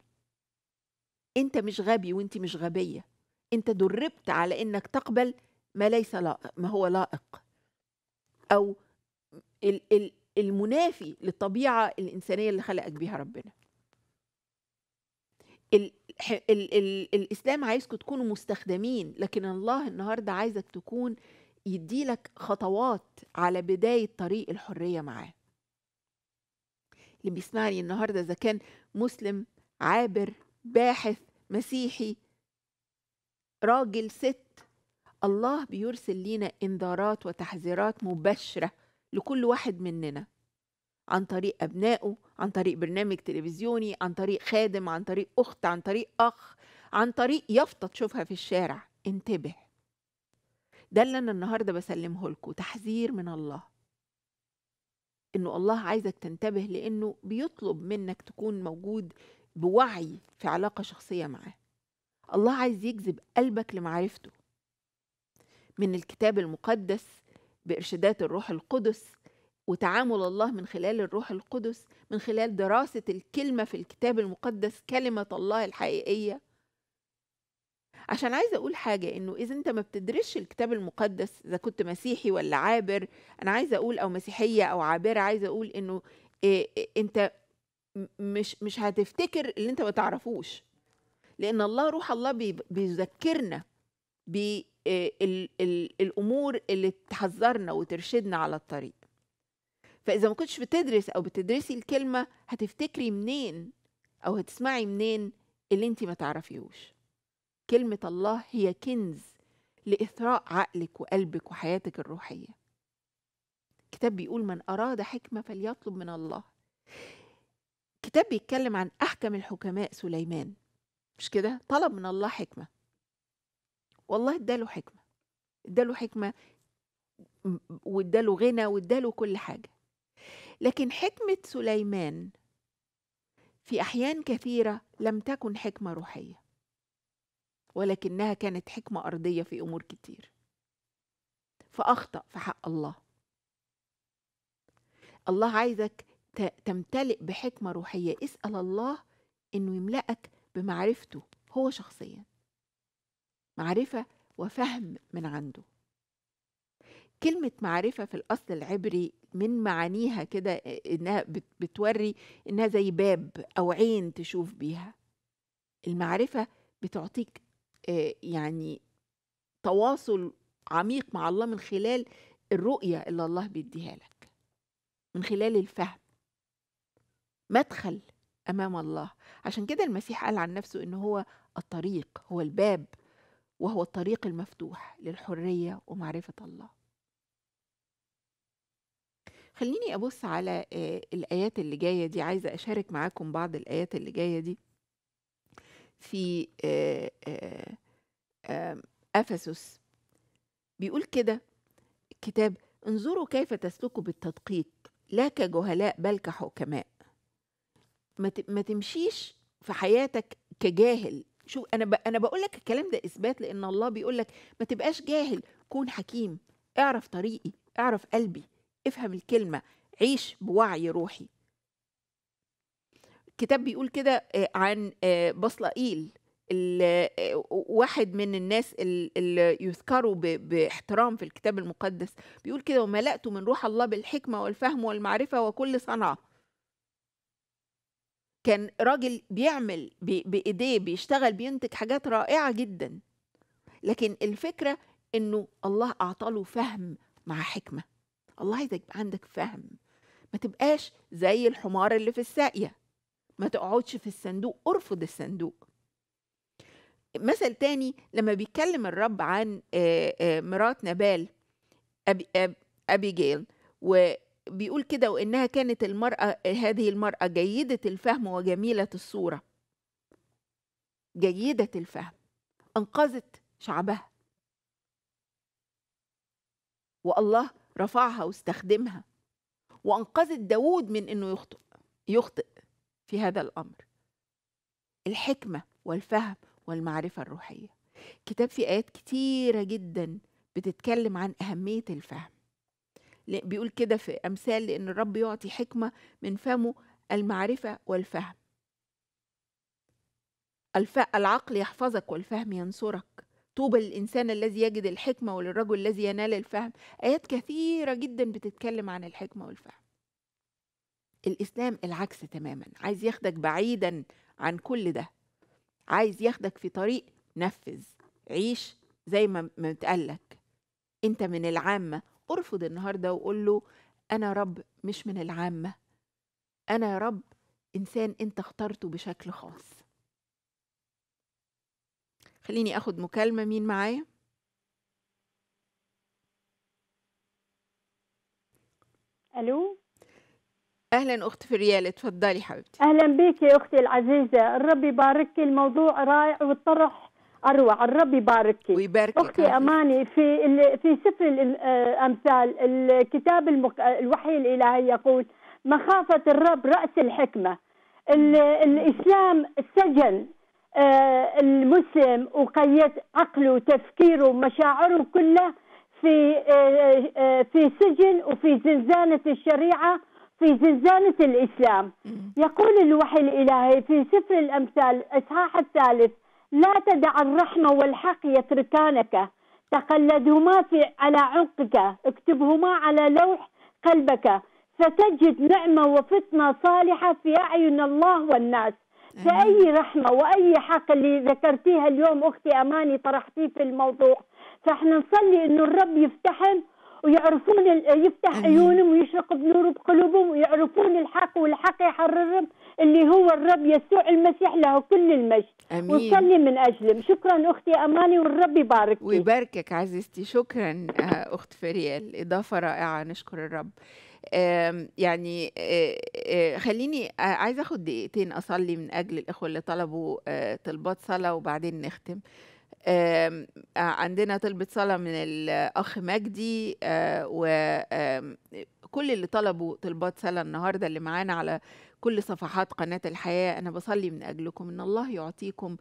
انت مش غبي وانت مش غبيه انت دربت على انك تقبل ما ليس لائق ما هو لائق او ال ال المنافي للطبيعه الانسانيه اللي خلقك بيها ربنا ال ال ال الاسلام عايزكم تكونوا مستخدمين لكن الله النهارده عايزك تكون يديلك خطوات على بدايه طريق الحريه معاه اللي بيسمعني النهارده اذا كان مسلم عابر باحث مسيحي راجل ست الله بيرسل لينا انذارات وتحذيرات مباشره لكل واحد مننا عن طريق ابنائه عن طريق برنامج تلفزيوني عن طريق خادم عن طريق اخت عن طريق اخ عن طريق يافطه تشوفها في الشارع انتبه ده اللي انا النهارده بسلمه لكم تحذير من الله انه الله عايزك تنتبه لانه بيطلب منك تكون موجود بوعي في علاقه شخصيه معاه الله عايز يجذب قلبك لمعرفته من الكتاب المقدس بارشادات الروح القدس وتعامل الله من خلال الروح القدس من خلال دراسه الكلمه في الكتاب المقدس كلمه الله الحقيقيه عشان عايزه اقول حاجه انه اذا انت ما بتدرسش الكتاب المقدس اذا كنت مسيحي ولا عابر انا عايزه اقول او مسيحيه او عابره عايزه اقول انه إيه انت مش مش هتفتكر اللي انت ما تعرفوش لان الله روح الله بيذكرنا بالامور آه، اللي تحذرنا وترشدنا على الطريق فاذا ما كنتش بتدرس او بتدرسي الكلمه هتفتكري منين او هتسمعي منين اللي انت ما تعرفيهوش كلمة الله هي كنز لإثراء عقلك وقلبك وحياتك الروحية الكتاب بيقول من أراد حكمة فليطلب من الله الكتاب بيتكلم عن أحكم الحكماء سليمان مش كده طلب من الله حكمة والله اداله حكمة اداله حكمة واداله غنى واداله كل حاجة لكن حكمة سليمان في أحيان كثيرة لم تكن حكمة روحية ولكنها كانت حكمة أرضية في أمور كتير فأخطأ في حق الله الله عايزك تمتلئ بحكمة روحية اسأل الله إنه يملأك بمعرفته هو شخصيا معرفة وفهم من عنده كلمة معرفة في الأصل العبري من معانيها كده آه، إنها بتوري إنها زي باب أو عين تشوف بيها المعرفة بتعطيك آه، يعني تواصل عميق مع الله من خلال الرؤية اللي الله بيديها لك من خلال الفهم مدخل أمام الله عشان كده المسيح قال عن نفسه إن هو الطريق هو الباب وهو الطريق المفتوح للحرية ومعرفة الله خليني أبص على آه، الآيات اللي جاية دي عايزة أشارك معاكم بعض الآيات اللي جاية دي في آه، آه، أفسس بيقول كده الكتاب انظروا كيف تسلكوا بالتدقيق لا كجهلاء بل كحكماء ما تمشيش في حياتك كجاهل شوف انا انا بقول لك الكلام ده اثبات لان الله بيقول لك ما تبقاش جاهل كون حكيم اعرف طريقي اعرف قلبي افهم الكلمه عيش بوعي روحي الكتاب بيقول كده آه، عن آه، بصلائيل آه، واحد من الناس اللي يذكروا باحترام في الكتاب المقدس بيقول كده وملأت من روح الله بالحكمة والفهم والمعرفة وكل صنعة كان راجل بيعمل بإيديه بيشتغل بينتج حاجات رائعة جدا لكن الفكرة إنه الله أعطاله فهم مع حكمة الله عايزك يبقى عندك فهم ما تبقاش زي الحمار اللي في الساقية ما تقعدش في الصندوق ارفض الصندوق مثل تاني لما بيتكلم الرب عن آه، آه، مرات نبال أبي أبيجيل وبيقول كده وإنها كانت المرأة هذه المرأة جيدة الفهم وجميلة الصورة جيدة الفهم أنقذت شعبها والله رفعها واستخدمها وأنقذت داود من إنه يخطئ يخطئ في هذا الأمر الحكمة والفهم والمعرفة الروحية كتاب في آيات كتيرة جدا بتتكلم عن أهمية الفهم بيقول كده في أمثال لأن الرب يعطي حكمة من فمه المعرفة والفهم الف... العقل يحفظك والفهم ينصرك طوبى للإنسان الذي يجد الحكمة وللرجل الذي ينال الفهم آيات كثيرة جدا بتتكلم عن الحكمة والفهم الاسلام العكس تماما عايز ياخدك بعيدا عن كل ده عايز ياخدك في طريق نفذ عيش زي ما متقالك انت من العامه ارفض النهارده وقول له انا رب مش من العامه انا رب انسان انت اخترته بشكل خاص خليني اخد مكالمه مين معايا الو اهلا اخت فريال اتفضلي حبيبتي اهلا بك يا اختي العزيزه الرب يبارك الموضوع رائع والطرح اروع الرب يبارك ويبارك اختي حبيب. اماني في في سفر الامثال آه، الكتاب المك... الوحي الالهي يقول مخافه الرب راس الحكمه الاسلام سجن آه، المسلم وقيد عقله وتفكيره ومشاعره كله في آه، في سجن وفي زنزانه الشريعه في زنزانة الإسلام يقول الوحي الإلهي في سفر الأمثال إصحاح الثالث لا تدع الرحمة والحق يتركانك تقلدهما في على عنقك اكتبهما على لوح قلبك فتجد نعمة وفتنة صالحة في أعين الله والناس فأي رحمة وأي حق اللي ذكرتيها اليوم أختي أماني طرحتيه في الموضوع فإحنا نصلي أن الرب يفتحن ويعرفون يفتح عيونهم ويشرق بنور بقلوبهم ويعرفون الحق والحق يحررهم اللي هو الرب يسوع المسيح له كل المجد امين ونصلي من اجلهم شكرا اختي اماني والرب يبارك ويباركك عزيزتي شكرا آه، اخت فريال اضافه رائعه نشكر الرب يعني آه، آه، خليني عايزه اخد دقيقتين اصلي من اجل الاخوه اللي طلبوا طلبات صلاه وبعدين نختم عندنا طلبة صلاة من الأخ مجدي وكل اللي طلبوا طلبات صلاة النهاردة اللي معانا على كل صفحات قناة الحياة أنا بصلي من أجلكم إن الله يعطيكم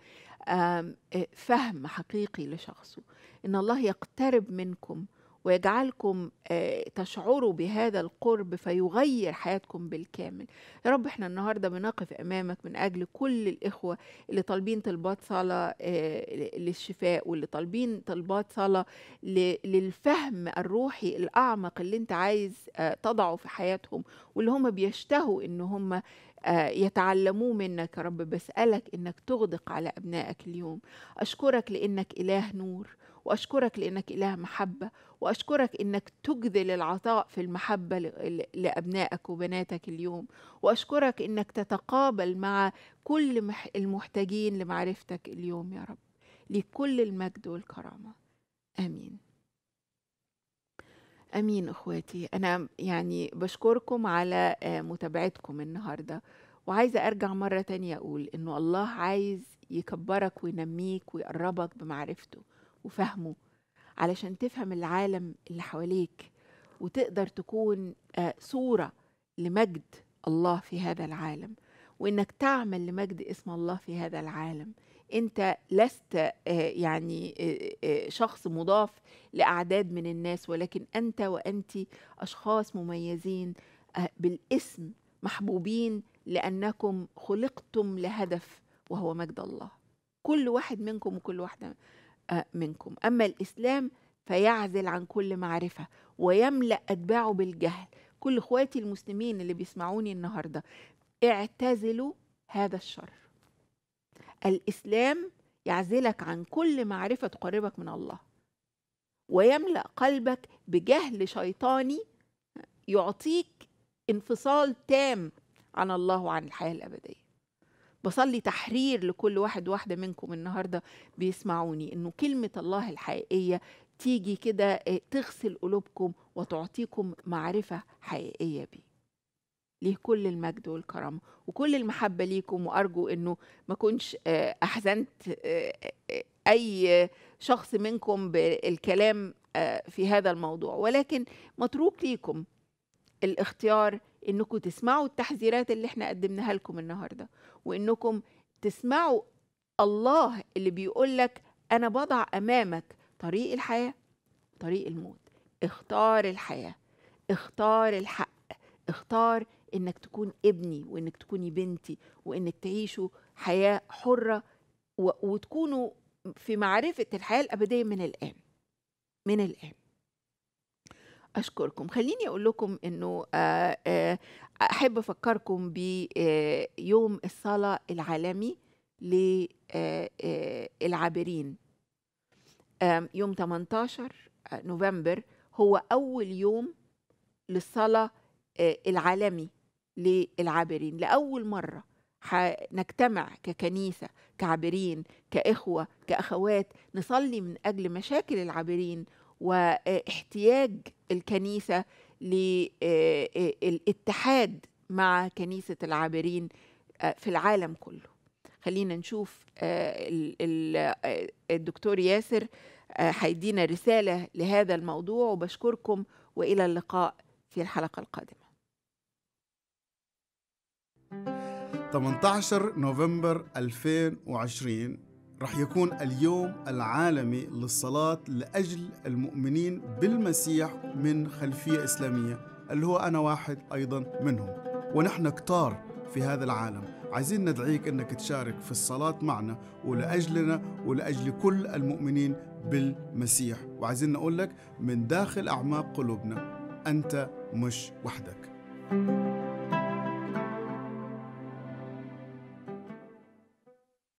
فهم حقيقي لشخصه إن الله يقترب منكم ويجعلكم آه، تشعروا بهذا القرب فيغير حياتكم بالكامل يا رب احنا النهارده بنقف امامك من اجل كل الاخوه اللي طالبين طلبات صلاه آه، للشفاء واللي طالبين طلبات صلاه للفهم الروحي الاعمق اللي انت عايز آه، تضعه في حياتهم واللي هم بيشتهوا ان هم يتعلموه منك يا رب بسألك إنك تغدق على أبنائك اليوم أشكرك لإنك إله نور وأشكرك لإنك إله محبة وأشكرك إنك تجذل العطاء في المحبة لأبنائك وبناتك اليوم وأشكرك إنك تتقابل مع كل المحتاجين لمعرفتك اليوم يا رب لكل المجد والكرامة آمين امين اخواتي انا يعني بشكركم على آه، متابعتكم النهارده وعايزه ارجع مره تانية اقول انه الله عايز يكبرك وينميك ويقربك بمعرفته وفهمه علشان تفهم العالم اللي حواليك وتقدر تكون آه، صورة لمجد الله في هذا العالم وإنك تعمل لمجد اسم الله في هذا العالم انت لست آه، يعني آه، شخص مضاف لاعداد من الناس ولكن انت وانت اشخاص مميزين بالاسم محبوبين لانكم خلقتم لهدف وهو مجد الله كل واحد منكم وكل واحده منكم أما الإسلام فيعزل عن كل معرفة ويملأ أتباعه بالجهل كل إخواتي المسلمين اللي بيسمعوني النهاردة اعتزلوا هذا الشر الإسلام يعزلك عن كل معرفة تقربك من الله ويملأ قلبك بجهل شيطاني يعطيك انفصال تام عن الله وعن الحياة الأبدية بصلي تحرير لكل واحد واحدة منكم النهاردة بيسمعوني إنه كلمة الله الحقيقية تيجي كده آه، تغسل قلوبكم وتعطيكم معرفة حقيقية بيه ليه كل المجد والكرم وكل المحبة ليكم وأرجو أنه ما كنش آه، أحزنت آه، أي شخص منكم بالكلام في هذا الموضوع ولكن متروك ليكم الاختيار انكم تسمعوا التحذيرات اللي احنا قدمناها لكم النهارده وانكم تسمعوا الله اللي بيقول لك انا بضع امامك طريق الحياه طريق الموت اختار الحياه اختار الحق اختار انك تكون ابني وانك تكوني بنتي وانك تعيشوا حياه حره وتكونوا في معرفه الحياه الابديه من الان من الان أشكركم خليني أقول لكم أنه آه، آه، أحب أفكركم بيوم آه، الصلاة العالمي للعابرين يوم 18 نوفمبر هو أول يوم للصلاة العالمي للعابرين لأول مرة نجتمع ككنيسة كعابرين كإخوة كأخوات نصلي من أجل مشاكل العابرين واحتياج الكنيسة للاتحاد آه، آه، مع كنيسة العابرين آه، في العالم كله خلينا نشوف الدكتور ياسر هيدينا رسالة لهذا الموضوع وبشكركم وإلى اللقاء في الحلقة القادمة 18 نوفمبر 2020 رح يكون اليوم العالمي للصلاة لأجل المؤمنين بالمسيح من خلفية إسلامية اللي هو أنا واحد أيضا منهم ونحن كتار في هذا العالم عايزين ندعيك أنك تشارك في الصلاة معنا ولأجلنا ولأجل كل المؤمنين بالمسيح وعايزين نقول لك من داخل أعماق قلوبنا أنت مش وحدك thank you